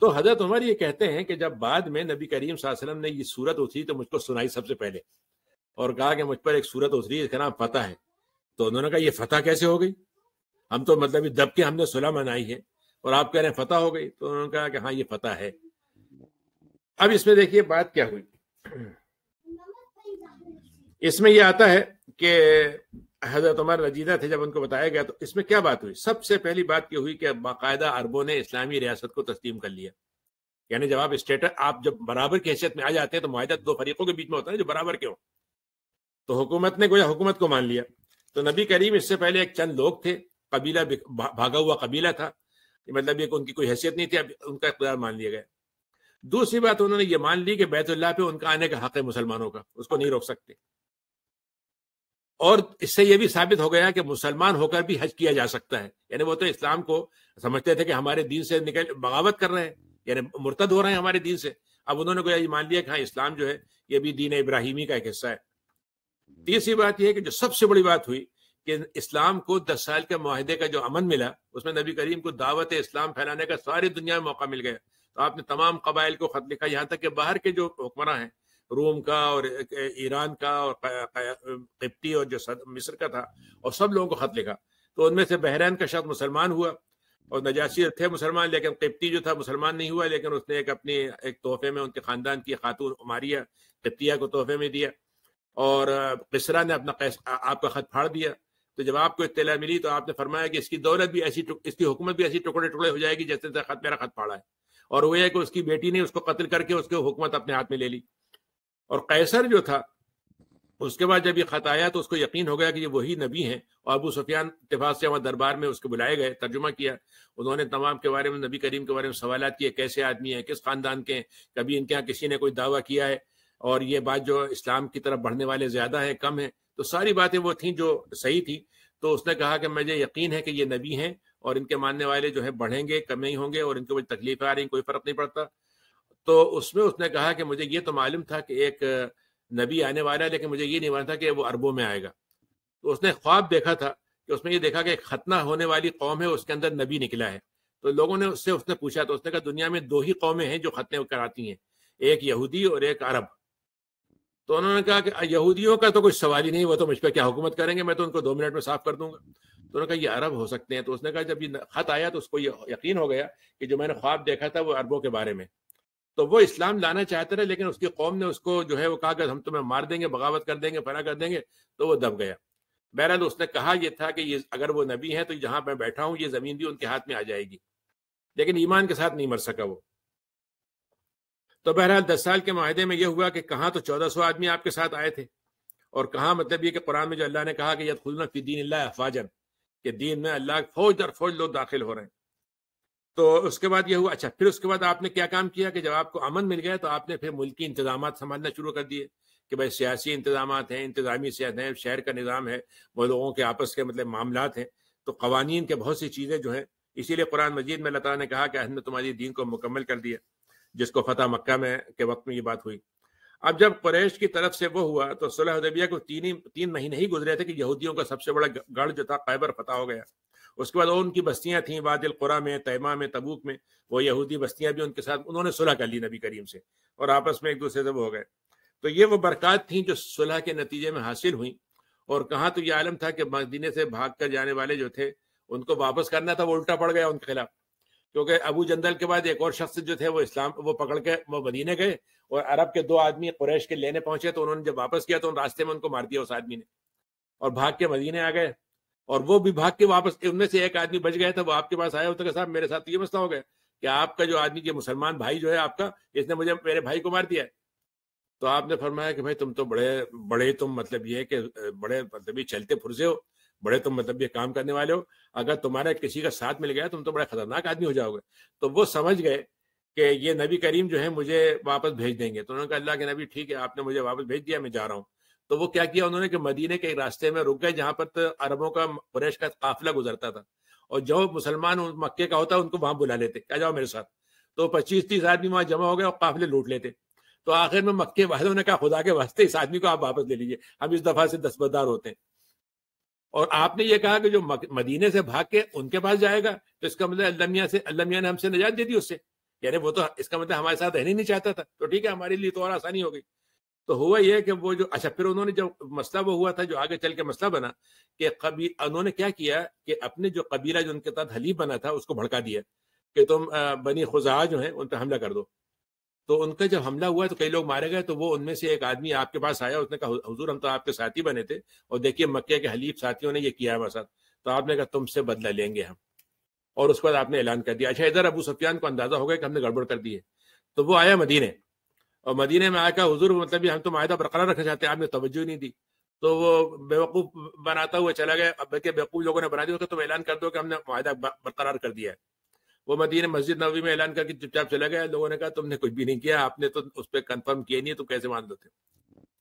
तो हजरत उमर ये कहते हैं कि जब बाद में नबी करीम वसल्लम ने ये सूरत उतरी तो मुझको सुनाई सबसे पहले और कहा कि मुझ पर एक सूरत उतरी इसका नाम फतेह है तो उन्होंने कहा ये फतेह कैसे हो गई हम तो मतलब दब के हमने सुलह मनाई है और आप कह रहे हैं फतेह हो गई तो उन्होंने कहा कि हाँ ये फतेह है अब इसमें देखिए बात क्या हुई इसमें यह आता है कि हजरत उमर रजीदा थे जब उनको बताया गया तो इसमें क्या बात हुई सबसे पहली बात यह हुई कि बाकायदा अरबों ने इस्लामी रियासत को तस्लीम कर लिया यानी जब आप स्टेट आप जब बराबर की हैसियत में आ जाते हैं तो माह दो फरीकों के बीच में होता है जो बराबर के हों तो हुकूमत ने गोया हुकूमत को मान लिया तो नबी करीम इससे पहले एक चंद लोग थे कबीला भागा हुआ कबीला था मतलब ये उनकी कोई हैसियत नहीं थी अब उनका इकदार मान लिया गया दूसरी बात उन्होंने ये मान ली कि बैतुल्ला पे उनका आने का हक है मुसलमानों का उसको नहीं रोक सकते और इससे यह भी साबित हो गया कि मुसलमान होकर भी हज किया जा सकता है यानी वो तो इस्लाम को समझते थे कि हमारे दीन से निकल बगावत कर रहे हैं यानी मुर्तद हो रहे हैं हमारे दीन से अब उन्होंने को यह मान लिया कि हाँ इस्लाम जो है ये भी दीन इब्राहिमी का एक हिस्सा है तीसरी तो बात यह है कि जो सबसे बड़ी बात हुई कि इस्लाम को दस साल के माहदे का जो अमन मिला उसमें नबी करीम को दावत इस्लाम फैलाने का सारी दुनिया में मौका मिल गया तो आपने तमाम कबाइल को खत लिखा यहाँ तक कि बाहर के जो हुक्मरान हैं रोम का और ईरान का और तिप्टी और जो मिस्र का था और सब लोगों को खत लिखा तो उनमें से बहरैन का शख्स मुसलमान हुआ और नजासी थे मुसलमान लेकिन किप्ती जो था मुसलमान नहीं हुआ लेकिन उसने एक अपनी एक तोहफे में उनके खानदान की खातून मारिया कप्तिया को तोहफे में दिया और किसरा ने अपना आपका खत फाड़ दिया तो जब आपको इतला मिली तो आपने फरमाया कि इसकी दौलत भी ऐसी इसकी हुकूमत भी ऐसी टुकड़े टुकड़े हो जाएगी जैसे खत मेरा खत फाड़ा है और वो है कि उसकी बेटी ने उसको कत्ल करके उसके हुकूमत अपने हाथ में ले ली और कैसर जो था उसके बाद जब ये खत आया तो उसको यकीन हो गया कि ये वही नबी हैं और अबू सुफियान इतफाक से वहाँ दरबार में उसको बुलाए गए तर्जुमा किया उन्होंने तमाम के बारे में नबी करीम के बारे में सवाल किए कैसे आदमी हैं किस खानदान के हैं कभी इनके यहाँ किसी ने कोई दावा किया है और ये बात जो इस्लाम की तरफ बढ़ने वाले ज़्यादा है कम है तो सारी बातें वो थी जो सही थी तो उसने कहा कि मुझे यकीन है कि ये नबी हैं और इनके मानने वाले जो है बढ़ेंगे कम नहीं होंगे और इनको कोई तकलीफें आ रही कोई फर्क नहीं पड़ता तो उसमें उसने कहा कि मुझे ये तो मालूम था कि एक नबी आने वाला है लेकिन मुझे ये नहीं मालूम था कि वो अरबों में आएगा तो उसने ख्वाब देखा था कि उसमें ये देखा कि खतना होने वाली कौम है उसके अंदर नबी निकला है तो लोगों ने उससे उसने पूछा तो उसने कहा दुनिया में दो ही कौमें हैं जो खतने कराती हैं एक यहूदी और एक अरब तो उन्होंने कहा कि यहूदियों का तो कुछ सवाल ही नहीं वो तो मुझ पर क्या हुकूमत करेंगे मैं तो उनको दो मिनट में साफ कर दूंगा तो उन्होंने कहा ये अरब हो सकते हैं तो उसने कहा जब ये खत आया तो उसको यकीन हो गया कि जो मैंने ख्वाब देखा था वो अरबों के बारे में तो वो इस्लाम लाना चाहते रहे लेकिन उसकी कौम ने उसको जो है वो कहा कि हम तुम्हें मार देंगे बगावत कर देंगे फना कर देंगे तो वो दब गया बहरहाल उसने कहा यह था कि ये अगर वो नबी है तो जहां मैं बैठा हूं ये ज़मीन भी उनके हाथ में आ जाएगी लेकिन ईमान के साथ नहीं मर सका वो तो बहरहाल दस साल के माहदे में यह हुआ कि कहाँ तो चौदह सौ आदमी आपके साथ आए थे और कहा मतलब ये कि कुरान में जो अल्लाह ने कहा कि यद खुलना फी दीन अल्लाह अफवाजन के दीन में अल्लाह फौज दर फौज लोग दाखिल हो रहे हैं तो उसके बाद यह हुआ अच्छा फिर उसके बाद आपने क्या काम किया कि जब आपको अमन मिल गया तो आपने फिर मुल्की इंतजाम समझना शुरू कर दिए कि भाई सियासी इंतजाम हैं इंतजामी सियासत हैं शहर का निज़ाम है वो लोगों के आपस के मतलब मामला हैं तो कवानीन के बहुत सी चीज़ें जो हैं इसीलिए कुरान मजीद में अल्लाह ने कहा कि अहमद तुम्हारी दीन को मुकम्मल कर दिया जिसको फतह मक्का में के वक्त में ये बात हुई अब जब कुरैश की तरफ से वो हुआ तो सुलह उदबिया को तीन ही तीन महीने ही गुजरे थे कि यहूदियों का सबसे बड़ा गढ़ जो था खैबर फतह हो गया उसके बाद उनकी उनकी बस्तियाँ थीं कुरा में तैमा में तबूक में वो यहूदी बस्तियाँ भी उनके साथ उन्होंने सुलह कर ली नबी करीम से और आपस में एक दूसरे से वो हो गए तो ये वो बरक़ात थी जो सुलह के नतीजे में हासिल हुई और कहाँ तो ये आलम था कि मदीने से भाग कर जाने वाले जो थे उनको वापस करना था वो उल्टा पड़ गया उनके खिलाफ क्योंकि अबू जंदल के बाद एक और शख्स जो थे वो इस्लाम वो पकड़ के वो मदीने गए और अरब के दो आदमी कुरैश के लेने पहुंचे तो उन्होंने जब वापस किया तो उन रास्ते में उनको मार दिया उस आदमी ने और भाग के मदीने आ गए और वो विभाग के वापस उनमें से एक आदमी बच गया था वो आपके पास आया तो होता साहब मेरे साथ तो ये मसला हो गया कि आपका जो आदमी ये मुसलमान भाई जो है आपका इसने मुझे मेरे भाई को मार दिया तो आपने फरमाया कि भाई तुम तो बड़े बड़े तुम मतलब ये कि बड़े मतलब ये चलते फुरसे हो बड़े तुम मतलब ये काम करने वाले हो अगर तुम्हारा किसी का साथ मिल गया तुम तो बड़े खतरनाक आदमी हो जाओगे तो वो समझ गए कि ये नबी करीम जो है मुझे वापस भेज देंगे तो उन्होंने कहा अल्लाह के नबी ठीक है आपने मुझे वापस भेज दिया मैं जा रहा हूँ तो वो क्या किया उन्होंने कि मदीने के एक रास्ते में रुक गए जहां पर तो अरबों का कुरैश का काफिला गुजरता था और जो मुसलमान मक्के का होता उनको वहां बुला लेते क्या जाओ मेरे साथ तो पच्चीस तीस आदमी वहां जमा हो गए और काफिले लूट लेते तो आखिर में मक्के वाले ने कहा खुदा के वास्ते इस आदमी को आप वापस ले लीजिए हम इस दफा से दस्तबदार होते हैं और आपने ये कहा कि जो मदीने से भाग के उनके पास जाएगा तो इसका मतलब अल्लमिया से अल्लमिया ने हमसे निजात दे दी उससे यानी वो तो इसका मतलब हमारे साथ रहना ही नहीं चाहता था तो ठीक है हमारे लिए तो और आसानी हो गई तो हुआ यह कि वो जो अच्छा फिर उन्होंने जो मसला वो हुआ था जो आगे चल के मसला बना कि कभी उन्होंने क्या किया कि अपने जो कबीला जो उनके साथ हलीफ बना था उसको भड़का दिया कि तुम बनी खुजा जो है उन पर हमला कर दो तो उनका जब हमला हुआ तो कई लोग मारे गए तो वो उनमें से एक आदमी आपके पास आया उसने कहा हजूर हम तो आपके साथी बने थे और देखिए मक्के के हलीफ साथियों ने ये किया हमारे साथ तो आपने कहा तुमसे बदला लेंगे हम और उसके बाद आपने ऐलान कर दिया अच्छा इधर अबू सफियान को अंदाजा हो गया कि हमने गड़बड़ कर दी है तो वो आया मदीने और मदीने में आकर हजूर मतलब हम तो माहा बरकरार रखना चाहते हैं आपने तोज्जो नहीं दी तो वो बेवकूफ बनाता हुआ चला गया बल्कि बेवकूफ लोगों ने बना दिया उसका तो तुम ऐलान कर दो कि हमने माहा बरकरार कर दिया है वो मदीने मस्जिद नबी में ऐलान करके चुपचाप चला गया लोगों ने कहा तुमने कुछ भी नहीं किया आपने तो उस पर कंफर्म किया नहीं है तुम कैसे मान देते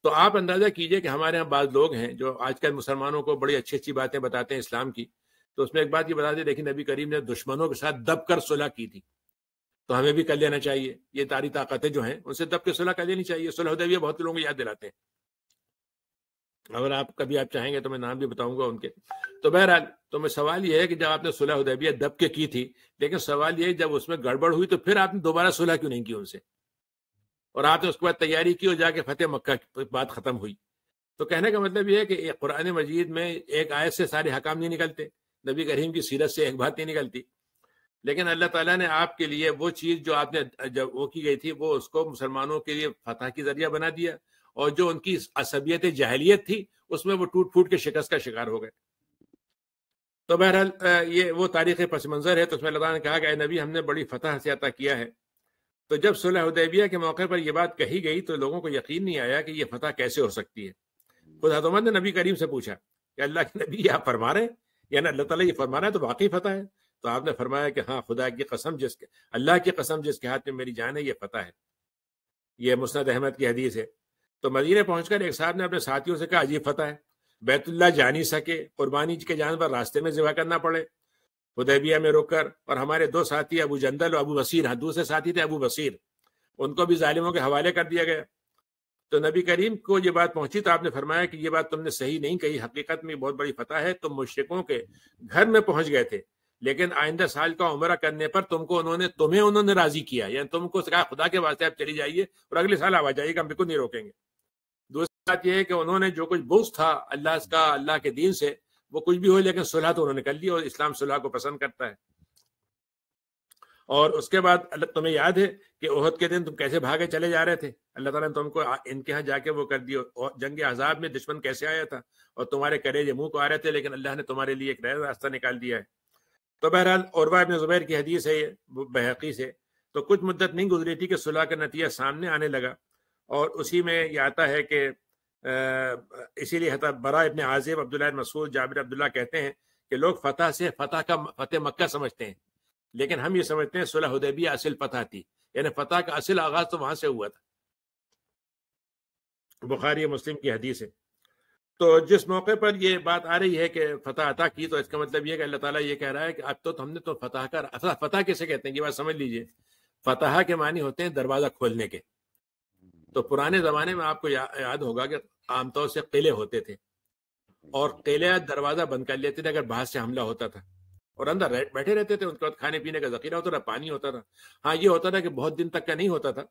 तो आप अंदाजा कीजिए कि हमारे यहाँ बाद लोग हैं जो आजकल मुसलमानों को बड़ी अच्छी अच्छी बातें बताते हैं इस्लाम की तो उसमें एक बात ये बता दें देखिए नबी करीम ने दुश्मनों के साथ दबकर सुलह की थी तो हमें भी कर लेना चाहिए ये तारी ताकतें जो हैं उनसे दब के सुलह कर लेनी चाहिए सुलह उदविया बहुत लोगों को याद दिलाते हैं अगर आप कभी आप चाहेंगे तो मैं नाम भी बताऊंगा उनके तो बहरहाल तो मैं सवाल यह है कि जब आपने सुलह उदयबिया दब के की थी लेकिन सवाल यह जब उसमें गड़बड़ हुई तो फिर आपने दोबारा सुलह क्यों नहीं की उनसे और आपने उसके बाद तैयारी की और जाके फतेह मक्का की बात खत्म हुई तो कहने का मतलब यह है कि कुरान मजीद में एक आयत से सारे हकाम नहीं निकलते नबी करीम की सीरत से एक बात नहीं निकलती लेकिन अल्लाह ताला ने आपके लिए वो चीज जो आपने जब वो की गई थी वो उसको मुसलमानों के लिए फतह की जरिया बना दिया और जो उनकी असबियत जहलियत थी उसमें वो टूट फूट के शिकस्त का शिकार हो गए तो बहरहाल ये वो तारीख पस मंजर है तो उसमें अल्लाह ने कहा कि नबी हमने बड़ी फतह से अता किया है तो जब सुलह उदैबिया के मौके पर यह बात कही गई तो लोगों को यकीन नहीं आया कि यह फतह कैसे हो सकती है खुद हतोमत ने नबी करीम से पूछा कि अल्लाह के नबी आप फरमा रहे हैं यानी अल्लाह ताला ये फरमा रहा है तो वाकई फतह है तो आपने फरमाया कि हाँ खुदा की कसम जिसके अल्लाह की कसम जिसके हाथ में मेरी जान है ये पता है ये मुस्द अहमद की हदीस है तो मदीने पहुंचकर एक साहब ने अपने साथियों से कहा अजीब फतह है बैतुल्ला जा नहीं सके कुर्बानी के जान पर रास्ते में ज़िबा करना पड़े उदैबिया में रुककर और हमारे दो साथी अबू जंदल और अबू बसीर हाँ दूसरे साथी थे अबू बसीर उनको भी जालिमों के हवाले कर दिया गया तो नबी करीम को ये बात पहुंची तो आपने फरमाया कि ये बात तुमने सही नहीं कही हकीकत में बहुत बड़ी फतह है तुम मुश्रकों के घर में पहुंच गए थे लेकिन आइंदा साल का उम्र करने पर तुमको उन्होंने तुम्हें उन्होंने राजी किया यानी तुमको कहा खुदा के वास्ते आप चली जाइए और अगले साल आप आ जाइएगा हम बिल्कुल नहीं रोकेंगे दूसरी बात यह है कि उन्होंने जो कुछ बुस था अल्लाह का अल्लाह के दीन से वो कुछ भी हो लेकिन सुलह तो उन्होंने कर ली और इस्लाम सुलह को पसंद करता है और उसके बाद अल्लाह तुम्हें याद है कि ओहद के दिन तुम कैसे भागे चले जा रहे थे अल्लाह ताला ने तुमको इनके यहाँ जाके वो कर दिया और जंग आजाब में दुश्मन कैसे आया था और तुम्हारे करेजे मुंह को आ रहे थे लेकिन अल्लाह ने तुम्हारे लिए एक नया रास्ता निकाल दिया है तो बहरहाल और ज़ुबैर की हदीस है ये बहकी से तो कुछ मुद्दत नहीं गुजरी थी कि सुलह का नतीजा सामने आने लगा और उसी में ये आता है कि इसीलिए हता बरा इबन आजिब अब्दुल्ला मसूद जाबिर अब्दुल्ला कहते हैं कि लोग फतह से फतह का फतेह मक्का समझते हैं लेकिन हम ये समझते हैं सुलह हदैबिया असल फतह थी यानी फतह का असल आगाज तो वहां से हुआ था बुखारी मुस्लिम की हदीस है तो जिस मौके पर ये बात आ रही है कि फतह अता की तो इसका मतलब ये कि अल्लाह ताला ये कह रहा है कि अब तो हमने तो फतह कर असल फतह किसे कहते हैं ये बात समझ लीजिए फतह के मानी होते हैं दरवाज़ा खोलने के तो पुराने ज़माने में आपको या, याद होगा कि आमतौर से किले होते थे और किले दरवाज़ा बंद कर लेते थे अगर बाहर से हमला होता था और अंदर बैठे रहते थे उनके बाद खाने पीने का जखीरा होता था पानी होता था हाँ ये होता था कि बहुत दिन तक का नहीं होता था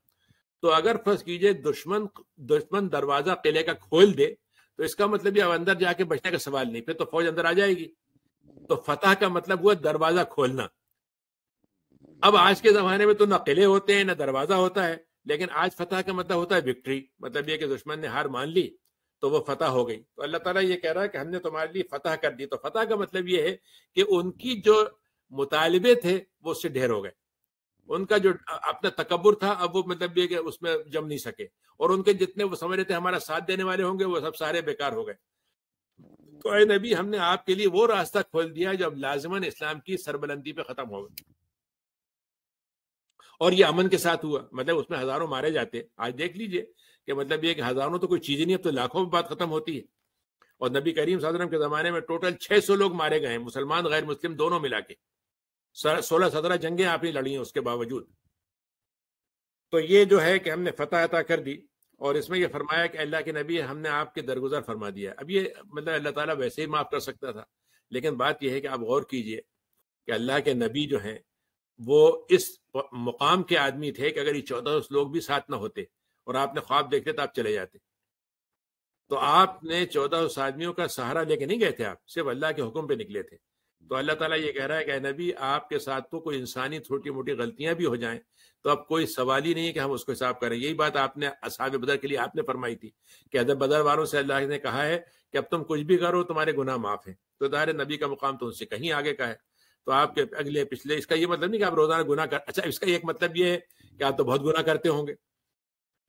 तो अगर फर्ज कीजिए दुश्मन दुश्मन दरवाज़ा किले का खोल दे तो इसका मतलब ये अब अंदर जाके बचने का सवाल नहीं फिर तो फौज अंदर आ जाएगी तो फतह का मतलब हुआ दरवाजा खोलना अब आज के जमाने में तो ना किले होते हैं ना दरवाजा होता है लेकिन आज फतह का मतलब होता है विक्ट्री मतलब यह कि दुश्मन ने हार मान ली तो वो फतह हो गई तो अल्लाह ताला ये कह रहा है कि हमने तुम्हारे लिए फतह कर दी तो फतह का मतलब ये है कि उनकी जो मुतालबे थे वो उससे ढेर हो गए उनका जो अपना तकबर था अब वो मतलब ये उसमें जम नहीं सके और उनके जितने वो समझ रहे थे हमारा साथ देने वाले होंगे वो सब सारे बेकार हो गए तो ए नबी हमने आपके लिए वो रास्ता खोल दिया जो अब लाजमन इस्लाम की सरबलंदी पे खत्म हो गई और ये अमन के साथ हुआ मतलब उसमें हजारों मारे जाते आज देख लीजिए कि मतलब ये कि हजारों तो कोई चीज नहीं अब तो लाखों में बात खत्म होती है और नबी करीम सदरम के जमाने में टोटल 600 लोग मारे गए मुसलमान गैर मुस्लिम दोनों मिला के सोलह सत्रह जंगे आपने लड़ी उसके बावजूद तो ये जो है कि हमने फतह अता कर दी और इसमें यह फरमाया कि अल्लाह के नबी हमने आपके दरगुजार फरमा दिया अब ये मतलब अल्लाह ताला वैसे ही माफ़ कर सकता था लेकिन बात यह है कि आप गौर कीजिए कि अल्लाह के नबी जो हैं वो इस मुकाम के आदमी थे कि अगर ये चौदह सौ लोग भी साथ ना होते और आपने ख्वाब देखते तो आप चले जाते तो आपने चौदह सौ आदमियों का सहारा लेके नहीं गए थे आप सिर्फ अल्लाह के हुक्म पे निकले थे तो अल्लाह ताला ये कह रहा है कि नबी आपके साथ तो कोई इंसानी छोटी मोटी गलतियां भी हो जाएं तो अब कोई सवाल ही नहीं है कि हम उसको हिसाब करें यही बात आपने असाब बदर के लिए आपने फरमाई थी कि अदब बदर वालों से अल्लाह ने कहा है कि अब तुम कुछ भी करो तुम्हारे गुनाह माफ तो है तो दार नबी का मुकाम तो उनसे कहीं आगे का है तो आपके अगले पिछले इसका ये मतलब नहीं कि आप रोजाना गुना कर अच्छा इसका एक मतलब ये है कि आप तो बहुत गुना करते होंगे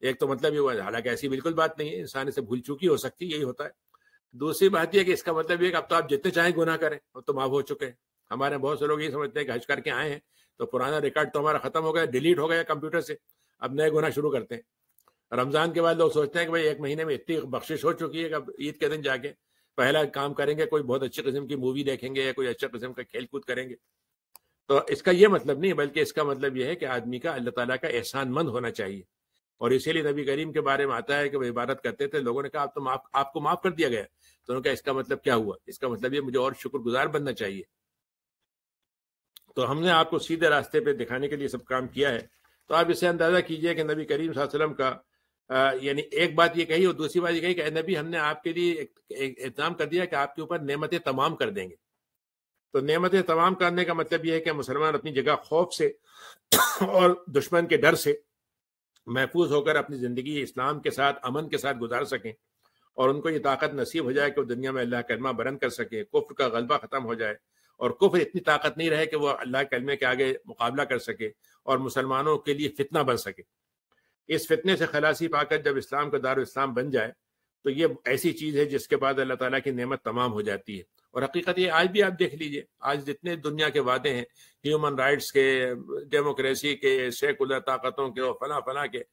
एक तो मतलब ये हुआ हालांकि ऐसी बिल्कुल बात नहीं है इंसान इसे भूल चुकी हो सकती यही होता है दूसरी बात यह कि इसका मतलब ये कि अब तो आप जितने चाहे गुना करें अब तो माफ हो चुके हैं हमारे बहुत से लोग ये समझते हैं कि हज करके आए हैं तो पुराना रिकॉर्ड तो हमारा खत्म हो गया डिलीट हो गया कंप्यूटर से अब नए गुना शुरू करते हैं रमजान के बाद लोग सोचते हैं कि भाई एक महीने में इतनी बख्शिश हो चुकी है कि अब ईद के दिन जाके पहला काम करेंगे कोई बहुत अच्छी किस्म की मूवी देखेंगे या कोई अच्छे किस्म का खेल कूद करेंगे तो इसका यह मतलब नहीं बल्कि इसका मतलब यह है कि आदमी का अल्लाह ताला का एहसानमंद होना चाहिए और इसीलिए नबी करीम के बारे में आता है कि वो इबादत करते थे लोगों ने कहा आप तो माफ आपको माफ कर दिया गया तो उन्होंने कहा इसका मतलब क्या हुआ इसका मतलब ये मुझे और शुक्रगुजार बनना चाहिए तो हमने आपको सीधे रास्ते पे दिखाने के लिए सब काम किया है तो आप इसे अंदाजा कीजिए कि नबी करीम वसल्लम का यानी एक बात ये कही और दूसरी बात ये कही कि नबी हमने आपके लिए एहतमाम कर दिया कि आपके ऊपर नियमतें तमाम कर देंगे तो नियमतें तमाम करने का मतलब यह है कि मुसलमान अपनी जगह खौफ से और दुश्मन के डर से महफूज होकर अपनी ज़िंदगी इस्लाम के साथ अमन के साथ गुजार सकें और उनको ये ताकत नसीब हो जाए कि वो दुनिया में अल्लाह कलमा बरन कर सकें कुफ्र का गलबा ख़त्म हो जाए और कुफ्र इतनी ताकत नहीं रहे कि वो अल्लाह कलमे के आगे मुकाबला कर सके और मुसलमानों के लिए फितना बन सके इस फितने से खलासी पाकर जब इस्लाम का दार इस्लाम बन जाए तो ये ऐसी चीज़ है जिसके बाद अल्लाह ताला की नेमत तमाम हो जाती है और हकीकत ये आज भी आप देख लीजिए आज जितने दुनिया के वादे हैं ह्यूमन राइट्स के डेमोक्रेसी के सेकुलर ताकतों के और फला फला के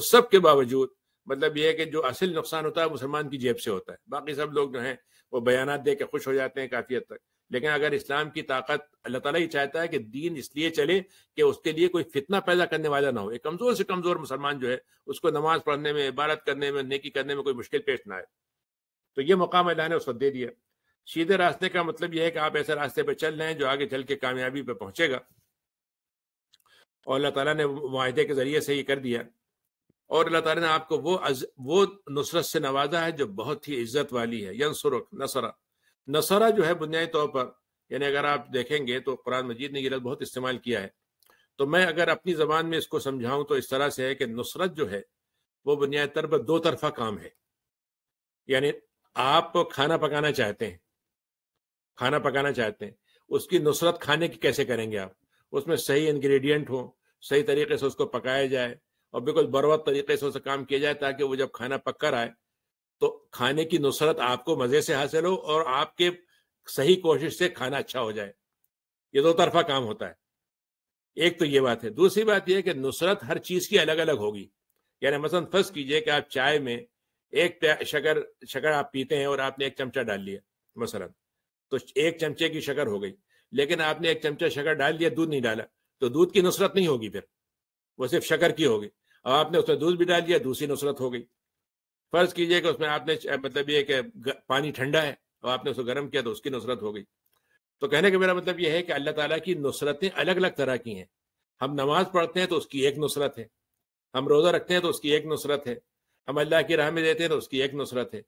उस सब के बावजूद मतलब ये है कि जो असल नुकसान होता है मुसलमान की जेब से होता है बाकी सब लोग जो हैं वो बयान दे के खुश हो जाते हैं काफ़ी हद तक लेकिन अगर इस्लाम की ताकत अल्लाह ताला ही चाहता है कि दीन इसलिए चले कि उसके लिए कोई फितना पैदा करने वाला ना हो एक कमज़ोर से कमज़ोर मुसलमान जो है उसको नमाज़ पढ़ने में इबारत करने में नेकी करने में कोई मुश्किल पेश ना आए तो ये मकाम अल्लाह ने उस वक्त दे दिया सीधे रास्ते का मतलब यह है कि आप ऐसे रास्ते पर चल रहे हैं जो आगे चल के कामयाबी पर पहुंचेगा और अल्लाह ताला ने वायदे के ज़रिए से ये कर दिया और अल्लाह ताला ने आपको वो अज, वो नुसरत से नवाजा है जो बहुत ही इज्जत वाली है यनसुरक नसरा नसरा जो है बुनियादी तौर पर यानी अगर आप देखेंगे तो कुरान मजीद ने यह लफ्ज़ बहुत इस्तेमाल किया है तो मैं अगर अपनी ज़बान में इसको समझाऊं तो इस तरह से है कि नुसरत जो है वो बुनियादी तौर पर दो तरफा काम है यानी आप खाना पकाना चाहते हैं खाना पकाना चाहते हैं उसकी नुसरत खाने की कैसे करेंगे आप उसमें सही इंग्रेडिएंट हो सही तरीके से उसको पकाया जाए और बिल्कुल बर्बाद तरीके से उसका काम किया जाए ताकि वो जब खाना पक कर आए तो खाने की नुसरत आपको मज़े से हासिल हो और आपके सही कोशिश से खाना अच्छा हो जाए ये दो तरफा काम होता है एक तो ये बात है दूसरी बात यह कि नुसरत हर चीज़ की अलग अलग होगी यानी मसलन फर्ज कीजिए कि आप चाय में एक शकर शकर आप पीते हैं और आपने एक चमचा डाल लिया मसलन तो एक चमचे की शक्कर हो गई लेकिन आपने एक चमचा शक्कर डाल दिया दूध नहीं डाला तो दूध की नुसरत नहीं होगी फिर वो सिर्फ शक्कर की होगी और आपने उसमें दूध भी डाल दिया दूसरी नुसरत हो गई फर्ज कीजिए कि उसमें आपने मतलब ये कि पानी ठंडा है और आपने उसको गर्म किया तो उसकी नुसरत हो गई तो कहने का मेरा मतलब यह है कि अल्लाह ताला की नुसरतें अलग अलग तरह की हैं हम नमाज पढ़ते हैं तो उसकी एक नुसरत है हम रोज़ा रखते हैं तो उसकी एक नुसरत है हम अल्लाह की राह में देते हैं तो उसकी एक नुसरत है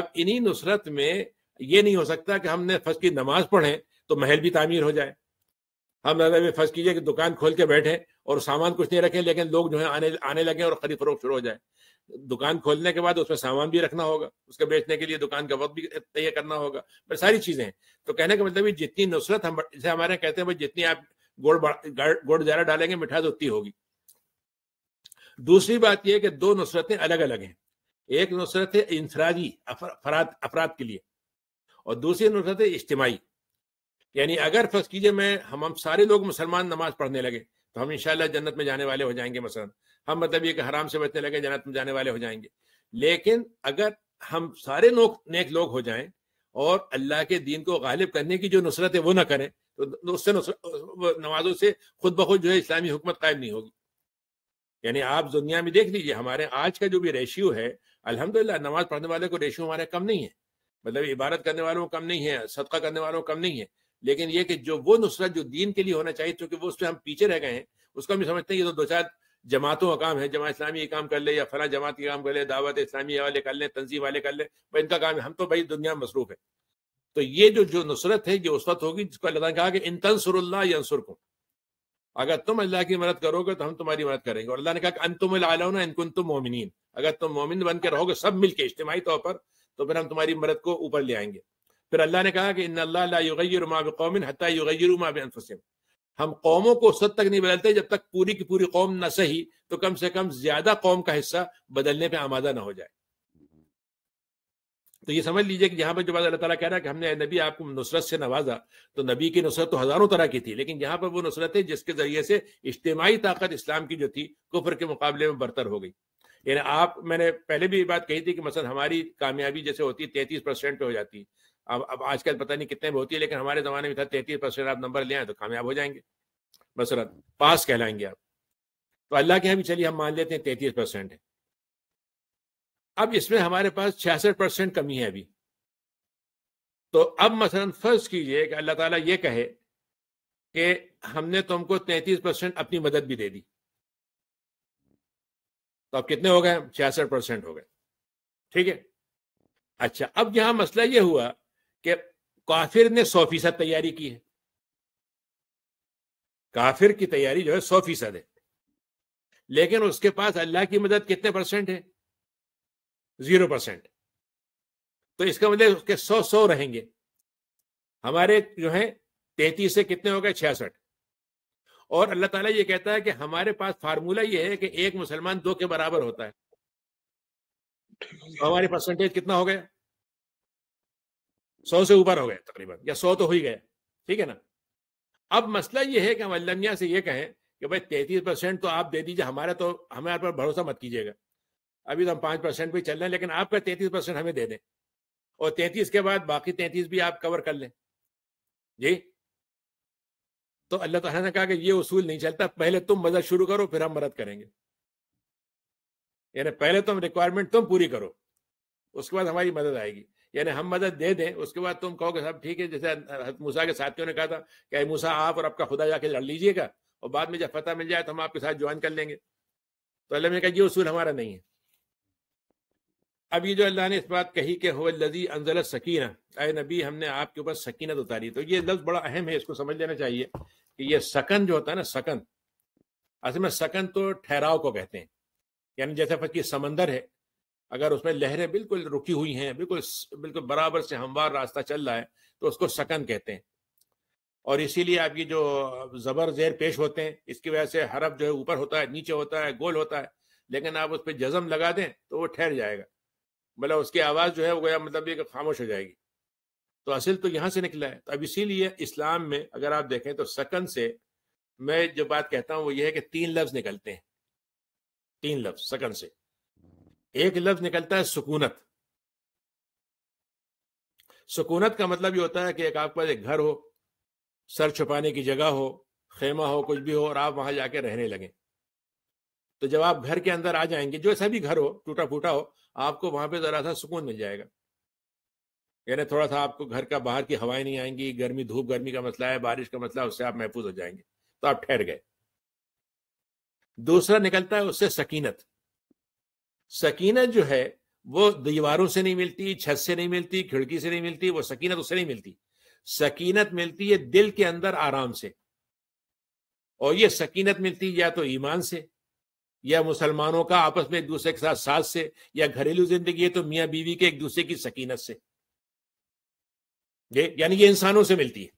अब इन्हीं नुसरत में ये नहीं हो सकता कि हमने फर्ज की नमाज पढ़े तो महल भी तामीर हो जाए हम अगर में फर्ज कीजिए कि दुकान खोल के बैठे और सामान कुछ नहीं रखें लेकिन लोग जो है आने आने लगे और खरीद फरोख शुरू हो जाए दुकान खोलने के बाद उसमें सामान भी रखना होगा उसके बेचने के लिए दुकान का वक्त भी तय करना होगा पर सारी चीजें हैं तो कहने का मतलब जितनी नुसरत हम जैसे हमारे कहते हैं भाई जितनी आप गुड़ गुड़ ज्यादा डालेंगे मिठास उतनी होगी दूसरी बात यह कि दो नुसरतें अलग अलग हैं एक नुसरत है इंसराजी अफराद अफराद के लिए और दूसरी नुसरत इज्तमाही यानी अगर फर्ज कीजिए मैं हम हम सारे लोग मुसलमान नमाज पढ़ने लगे तो हम इंशाल्लाह जन्नत में जाने वाले हो जाएंगे मसलन हम मतलब ये कि हराम से बचने लगे जन्नत में जाने वाले हो जाएंगे लेकिन अगर हम सारे लोग नेक लोग हो जाएं और अल्लाह के दीन को गालिब करने की जो नुसरत है वो ना करें तो उससे नमाजों से खुद ब खुद जो है इस्लामी हुकूमत कायम नहीं होगी यानी आप दुनिया में देख लीजिए हमारे आज का जो भी रेशियो है अल्हम्दुलिल्लाह नमाज पढ़ने वाले को रेशियो हमारे कम नहीं है मतलब इबारत करने वालों कम नहीं है सदका करने वालों कम नहीं है लेकिन ये कि जो वो नुसरत जो दीन के लिए होना चाहिए क्योंकि वो उसमें हम पीछे रह गए हैं उसको हम समझते हैं ये तो दो चार जमातों का काम है जमात इस्लामी काम कर ले या फला जमात का काम कर ले दावत इस्लामी वाले कर लें तंजीम वाले कर ले भाई इनका काम है हम तो भाई दुनिया में मसरूफ है तो ये जो जो नुसरत है ये उस वक्त होगी जिसको अल्लाह ने कहा कि इन तनसरल्ला को अगर तुम अल्लाह की मदद करोगे तो हम तुम्हारी मदद करेंगे और अल्लाह ने कहा कि अंतुम अलाउना इनकुन तुम मोमिन अगर तुम मोमिन बनकर रहोगे सब मिलकर इज्तमाही तौर पर तो फिर हम तुम्हारी मदद को ऊपर ले आएंगे फिर अल्लाह ने कहा कि इन अल्लाहमिन हम कौमों को सद तक नहीं बदलते जब तक पूरी की पूरी कौम ना सही तो कम से कम ज्यादा कौम का हिस्सा बदलने पर आमादा ना हो जाए तो ये समझ लीजिए कि यहाँ पर जो बात अल्लाह तला कह रहा है कि हमने नबी आपको नुसरत से नवाजा तो नबी की नुसरत तो हजारों तरह की थी लेकिन यहाँ पर वो नुसरत है जिसके जरिए से इज्तमाही ताकत इस्लाम की जो थी कुफर के मुकाबले में बरतर हो गई यानी आप मैंने पहले भी ये बात कही थी कि मसल हमारी कामयाबी जैसे होती है तैतीस परसेंट हो जाती अब अब आजकल पता नहीं कितने में होती है लेकिन हमारे जमाने में था तैतीस परसेंट आप नंबर ले आए तो कामयाब हो जाएंगे मसलन पास कहलाएंगे आप तो अल्लाह के यहाँ भी चलिए हम मान लेते हैं तैतीस परसेंट है अब इसमें हमारे पास छियासठ परसेंट कमी है अभी तो अब मसलन फर्ज कीजिए कि अल्लाह ताला ये कहे कि हमने तुमको तैतीस परसेंट अपनी मदद भी दे दी तो अब कितने हो गए छियासठ परसेंट हो गए ठीक है अच्छा अब यहां मसला यह हुआ कि काफिर ने सौ फीसद तैयारी की है काफिर की तैयारी जो है सौ फीसद है लेकिन उसके पास अल्लाह की मदद कितने परसेंट है जीरो परसेंट तो इसका मतलब उसके सौ सौ रहेंगे हमारे जो है तैतीस से कितने हो गए छियासठ और अल्लाह ताला ये कहता है कि हमारे पास फार्मूला ये है कि एक मुसलमान दो के बराबर होता है हमारे हमारी परसेंटेज कितना हो गया सौ से ऊपर हो गया तकरीबन या सौ तो हो ही गया ठीक है ना अब मसला ये है कि हम अल्लाह से ये कहें कि भाई तैतीस परसेंट तो आप दे दीजिए हमारा तो हमारे पर भरोसा मत कीजिएगा अभी तो हम पांच परसेंट भी चल रहे हैं लेकिन आपका तैतीस परसेंट हमें दे दें और तैतीस के बाद बाकी तैतीस भी आप कवर कर लें जी तो अल्लाह तला ने कहा कि ये उसूल नहीं चलता पहले तुम मदद शुरू करो फिर हम मदद करेंगे यानी पहले तुम रिक्वायरमेंट तुम पूरी करो उसके बाद हमारी मदद आएगी यानी हम मदद दे दें उसके बाद तुम कहो कि सब ठीक है जैसे मूसा के साथियों ने कहा था कि मूसा आप और आपका खुदा जाके लड़ लीजिएगा और बाद में जब फतह मिल जाए तो हम आपके साथ ज्वाइन कर लेंगे तो अल्लाह ने कहा ये उसूल हमारा नहीं है अब ये जो अल्लाह ने इस बात कही कि हो लजी अनजल सकीना आए नबी हमने आपके ऊपर सकीनत उतारी तो ये लफ्ज़ बड़ा अहम है इसको समझ लेना चाहिए कि ये सकन जो होता है ना सकन असल में सकन तो ठहराव को कहते हैं यानी जैसे फकी समंदर है अगर उसमें लहरें बिल्कुल रुकी हुई हैं बिल्कुल बिल्कुल बराबर से हमवार रास्ता चल रहा है तो उसको सकन कहते हैं और इसीलिए आपकी जो ज़बर जेर पेश होते हैं इसकी वजह से हरफ जो है ऊपर होता है नीचे होता है गोल होता है लेकिन आप उस पर जज़म लगा दें तो वो ठहर जाएगा मतलब उसकी आवाज़ जो है वो गया मतलब ये खामोश हो जाएगी तो असल तो यहाँ से निकला है तो अब इसीलिए इस्लाम में अगर आप देखें तो सकन से मैं जो बात कहता हूँ वो ये है कि तीन लफ्ज़ निकलते हैं तीन लफ्ज़ सकन से एक लफ्ज़ निकलता है सुकूनत सुकूनत का मतलब ये होता है कि एक आपके पास एक घर हो सर छुपाने की जगह हो खेमा हो कुछ भी हो और आप वहां जाके रहने लगे तो जब आप घर के अंदर आ जाएंगे जो ऐसा भी घर हो टूटा फूटा हो आपको वहां पे जरा सा सुकून मिल जाएगा यानी थोड़ा सा आपको घर का बाहर की हवाएं नहीं आएंगी गर्मी धूप गर्मी का मसला है बारिश का मसला है उससे आप महफूज हो जाएंगे तो आप ठहर गए दूसरा निकलता है उससे सकीनत सकीनत जो है वो दीवारों से नहीं मिलती छत से नहीं मिलती खिड़की से नहीं मिलती वो सकीनत उससे नहीं मिलती सकीनत मिलती है दिल के अंदर आराम से और ये सकीनत मिलती या तो ईमान से या मुसलमानों का आपस में एक दूसरे के साथ साथ से या घरेलू जिंदगी है तो मियाँ बीवी के एक दूसरे की सकीनत से ये यानी ये इंसानों से मिलती है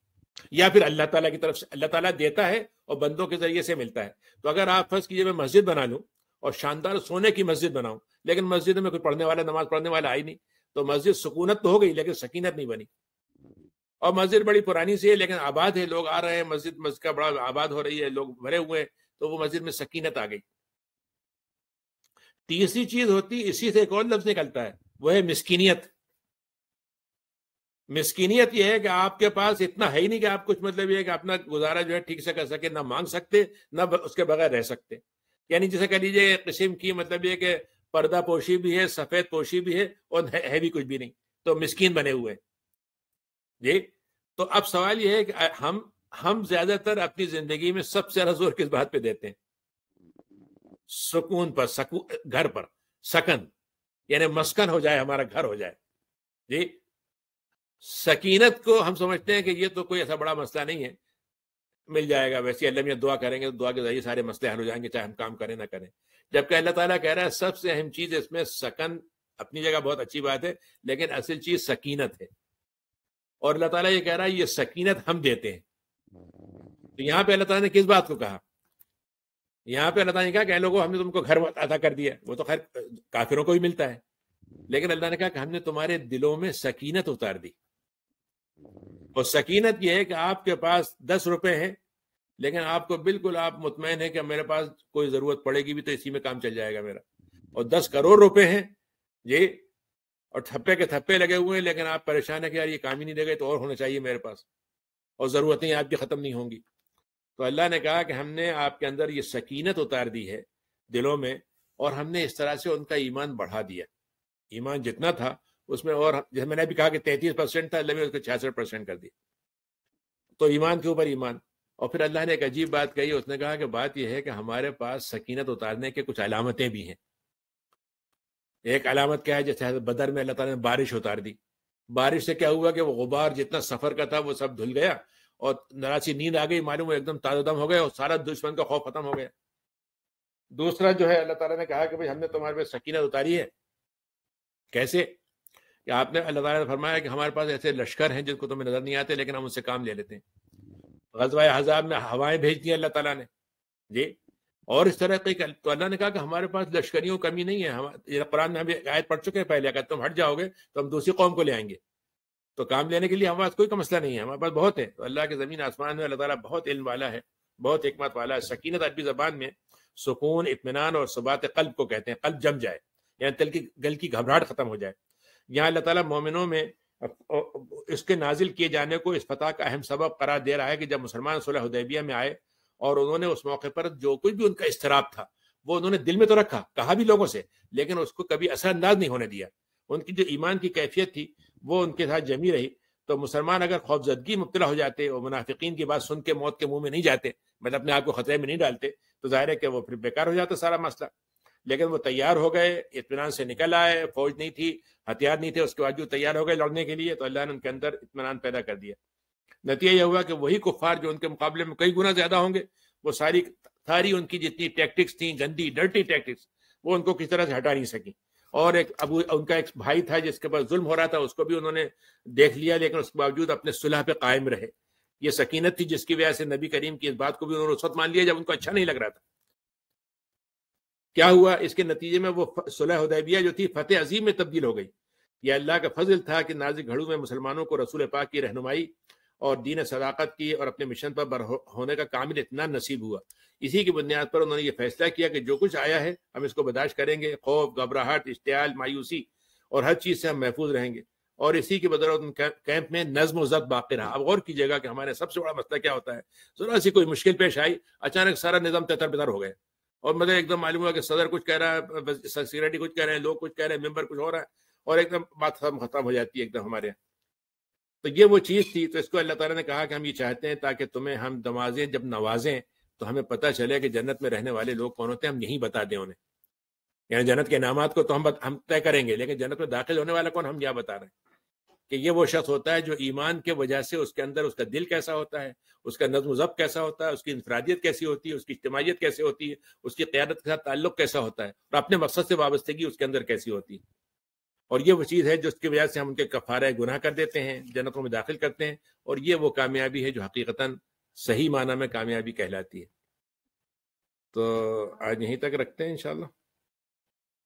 या फिर अल्लाह ताला की तरफ से अल्लाह ताला देता है और बंदों के जरिए से मिलता है तो अगर आप फर्ज कीजिए मैं मस्जिद बना लूँ और शानदार सोने की मस्जिद बनाऊं लेकिन मस्जिद में कोई पढ़ने वाला नमाज पढ़ने वाला आई नहीं तो मस्जिद सुकूनत तो हो गई लेकिन सकीनत नहीं बनी और मस्जिद बड़ी पुरानी सी है लेकिन आबाद है लोग आ रहे हैं मस्जिद मस्जिद का बड़ा आबाद हो रही है लोग भरे हुए हैं तो वो मस्जिद में सकीनत आ गई तीसरी चीज होती इसी से एक और लफ्ज निकलता है वह है मिस्किनियत मिस्किनियत यह है कि आपके पास इतना है ही नहीं कि आप कुछ मतलब ये कि अपना गुजारा जो है ठीक से कर सके ना मांग सकते ना उसके बगैर रह सकते यानी जैसे कह लीजिए किस्म की मतलब ये कि पर्दा पोशी भी है सफेद पोशी भी है और है, है भी कुछ भी नहीं तो मिस्किन बने हुए जी तो अब सवाल यह है कि हम हम ज्यादातर अपनी जिंदगी में सबसे ज्यादा जोर किस बात पे देते हैं सुकून पर सकू घर पर सकन यानी मस्कन हो जाए हमारा घर हो जाए जी सकीनत को हम समझते हैं कि ये तो कोई ऐसा बड़ा मसला नहीं है मिल जाएगा वैसे अल्लाह में दुआ करेंगे तो दुआ के जरिए सारे मसले हल हो जाएंगे चाहे हम काम करें ना करें जबकि अल्लाह ताला कह रहा है सबसे अहम चीज इसमें सकन अपनी जगह बहुत अच्छी बात है लेकिन असल चीज सकीनत है और अल्लाह ताला ये कह रहा है ये सकीनत हम देते हैं तो यहां पे अल्लाह ताला ने किस बात को कहा यहाँ पे अल्लाह ने कहा कि लोगों हमने तुमको घर अदा कर दिया वो तो खैर काफिरों को भी मिलता है लेकिन अल्लाह ने कहा कि हमने तुम्हारे दिलों में सकीनत उतार दी और सकीनत यह है कि आपके पास दस रुपए हैं लेकिन आपको बिल्कुल आप मुतमिन है कि मेरे पास कोई जरूरत पड़ेगी भी तो इसी में काम चल जाएगा मेरा और दस करोड़ रुपए हैं ये और ठप्पे के थप्पे लगे हुए हैं लेकिन आप परेशान है कि यार ये काम ही नहीं देगा तो और होना चाहिए मेरे पास और जरूरतें आपकी खत्म नहीं होंगी तो अल्लाह ने कहा कि हमने आपके अंदर ये सकीनत उतार दी है दिलों में और हमने इस तरह से उनका ईमान बढ़ा दिया ईमान जितना था उसमें और जैसे मैंने अभी कहा कि तैतीस परसेंट था अल्लाह ने उसको छियासठ परसेंट कर दिया तो ईमान के ऊपर ईमान और फिर अल्लाह ने एक अजीब बात कही उसने कहा कि बात यह है कि हमारे पास सकीनत उतारने के कुछ अलामतें भी हैं एक अलामत क्या है जैसे बदर में अल्लाह ताला ने बारिश उतार दी बारिश से क्या हुआ कि वो गुबार जितना सफर का था वो सब धुल गया और नाराजी नींद आ गई मालूम एकदम ताजोदम हो गए और सारा दुश्मन का खौफ खत्म हो गया दूसरा जो है अल्लाह ताला ने कहा कि भाई हमने तुम्हारे पे सकीनत उतारी है कैसे कि आपने अल्लाह ताला ने फरमाया कि हमारे पास ऐसे लश्कर हैं जिनको तुम्हें नजर नहीं आते लेकिन हम उनसे काम ले लेते हैं गजवा हजाब में हवाएं भेज दी अल्लाह ताला ने जी और इस तरह के तो अल्लाह ने कहा कि हमारे पास लश्करियों कमी नहीं है हम कुरान में हम आयत पढ़ चुके हैं पहले अगर तुम हट जाओगे तो हम दूसरी कौम को ले आएंगे तो काम लेने के लिए हमारे पास कोई का मसला नहीं है हमारे पास बहुत है तो अल्लाह के ज़मीन आसमान में अल्लाह ताला बहुत इल्म वाला है बहुत हमत वाला है सकीनत अरबी ज़बान में सुकून इतमान और सबात कल्ब को कहते हैं कल्ब जम जाए यानी तल की गल की घबराहट ख़त्म हो जाए यहाँ अल्लाह ताला मोमिनों में इसके नाजिल किए जाने को इस फतह का अहम सबब करार दे रहा है कि जब मुसलमान सुलह उदैबिया में आए और उन्होंने उस मौके पर जो कुछ भी उनका इसतराब था वो उन्होंने दिल में तो रखा कहा भी लोगों से लेकिन उसको कभी असरअंदाज नहीं होने दिया उनकी जो ईमान की कैफियत थी वो उनके साथ जमी रही तो मुसलमान अगर खौफजदगी मुबतला हो जाते और मुनाफिकीन की बात सुन के मौत के मुंह में नहीं जाते मतलब अपने आप को खतरे में नहीं डालते तो जाहिर है कि वो फिर बेकार हो जाता सारा मसला लेकिन वो तैयार हो गए इतमान से निकल आए फौज नहीं थी हथियार नहीं थे उसके बावजूद तैयार हो गए लड़ने के लिए तो अल्लाह ने उनके अंदर इतमान पैदा कर दिया नतीजा यह हुआ कि वही कुफार जो उनके मुकाबले में कई गुना ज्यादा होंगे वो सारी सारी उनकी जितनी टैक्टिक्स थी गंदी डर्टी टैक्टिक्स वो उनको किसी तरह से हटा नहीं सकी और एक अब उनका एक भाई था जिसके पास जुल्म हो रहा था उसको भी उन्होंने देख लिया लेकिन उसके बावजूद अपने सुलह पे कायम रहे ये सकीनत थी जिसकी वजह से नबी करीम की इस बात को भी उन्होंने रुस्वत मान लिया जब उनको अच्छा नहीं लग रहा था क्या हुआ इसके नतीजे में वो सुलह उदैबिया जो थी फतेह अजीम में तब्दील हो गई यह अल्लाह का फजल था कि नाजिक घड़ू में मुसलमानों को रसूल पाक की रहनुमाई और दीन सदाकत की और अपने मिशन पर बर होने का कामिल इतना नसीब हुआ इसी की बुनियाद पर उन्होंने ये फैसला किया कि जो कुछ आया है हम इसको बर्दाश्त करेंगे खौफ घबराहट इश्तियाल मायूसी और हर चीज़ से हम महफूज रहेंगे और इसी के बदौलत कैंप में नज्म व जब्त बाकी रहा अब गौर कीजिएगा कि हमारे सबसे बड़ा मसला क्या होता है जरा सी कोई मुश्किल पेश आई अचानक सारा निज़ाम ततर बितर हो गया और मतलब एकदम मालूम हुआ कि सदर कुछ कह रहा है सिक्योरिटी कुछ कह रहे हैं लोग कुछ कह रहे हैं मेंबर कुछ हो रहा है और एकदम बात खत्म हो जाती है एकदम हमारे यहाँ तो ये वो चीज थी तो इसको अल्लाह ताला ने कहा कि हम ये चाहते हैं ताकि तुम्हें हम नवाजें जब नवाजें तो हमें पता चले कि जन्नत में रहने वाले लोग कौन होते हैं हम यही बता दें उन्हें यानी जन्नत के इनामत को तो हम हम तय करेंगे लेकिन जन्नत में दाखिल होने वाला कौन हम यह बता रहे हैं कि ये वो शख्स होता है जो ईमान के वजह से उसके अंदर उसका दिल कैसा होता है उसका नज्म जब कैसा होता है उसकी इंफरादियत कैसी होती है उसकी इज्तमाहीत कैसे होती है उसकी क्यादत के साथ ताल्लुक कैसा होता है और अपने मकसद से वाबस्तगी उसके अंदर कैसी होती है और ये वो चीज़ है जिसकी वजह से हम उनके कफार गुनाह कर देते हैं जन्तों में दाखिल करते हैं और ये वो कामयाबी है जो हकीकता सही माना में कामयाबी कहलाती है तो आज यहीं तक रखते हैं इंशाल्लाह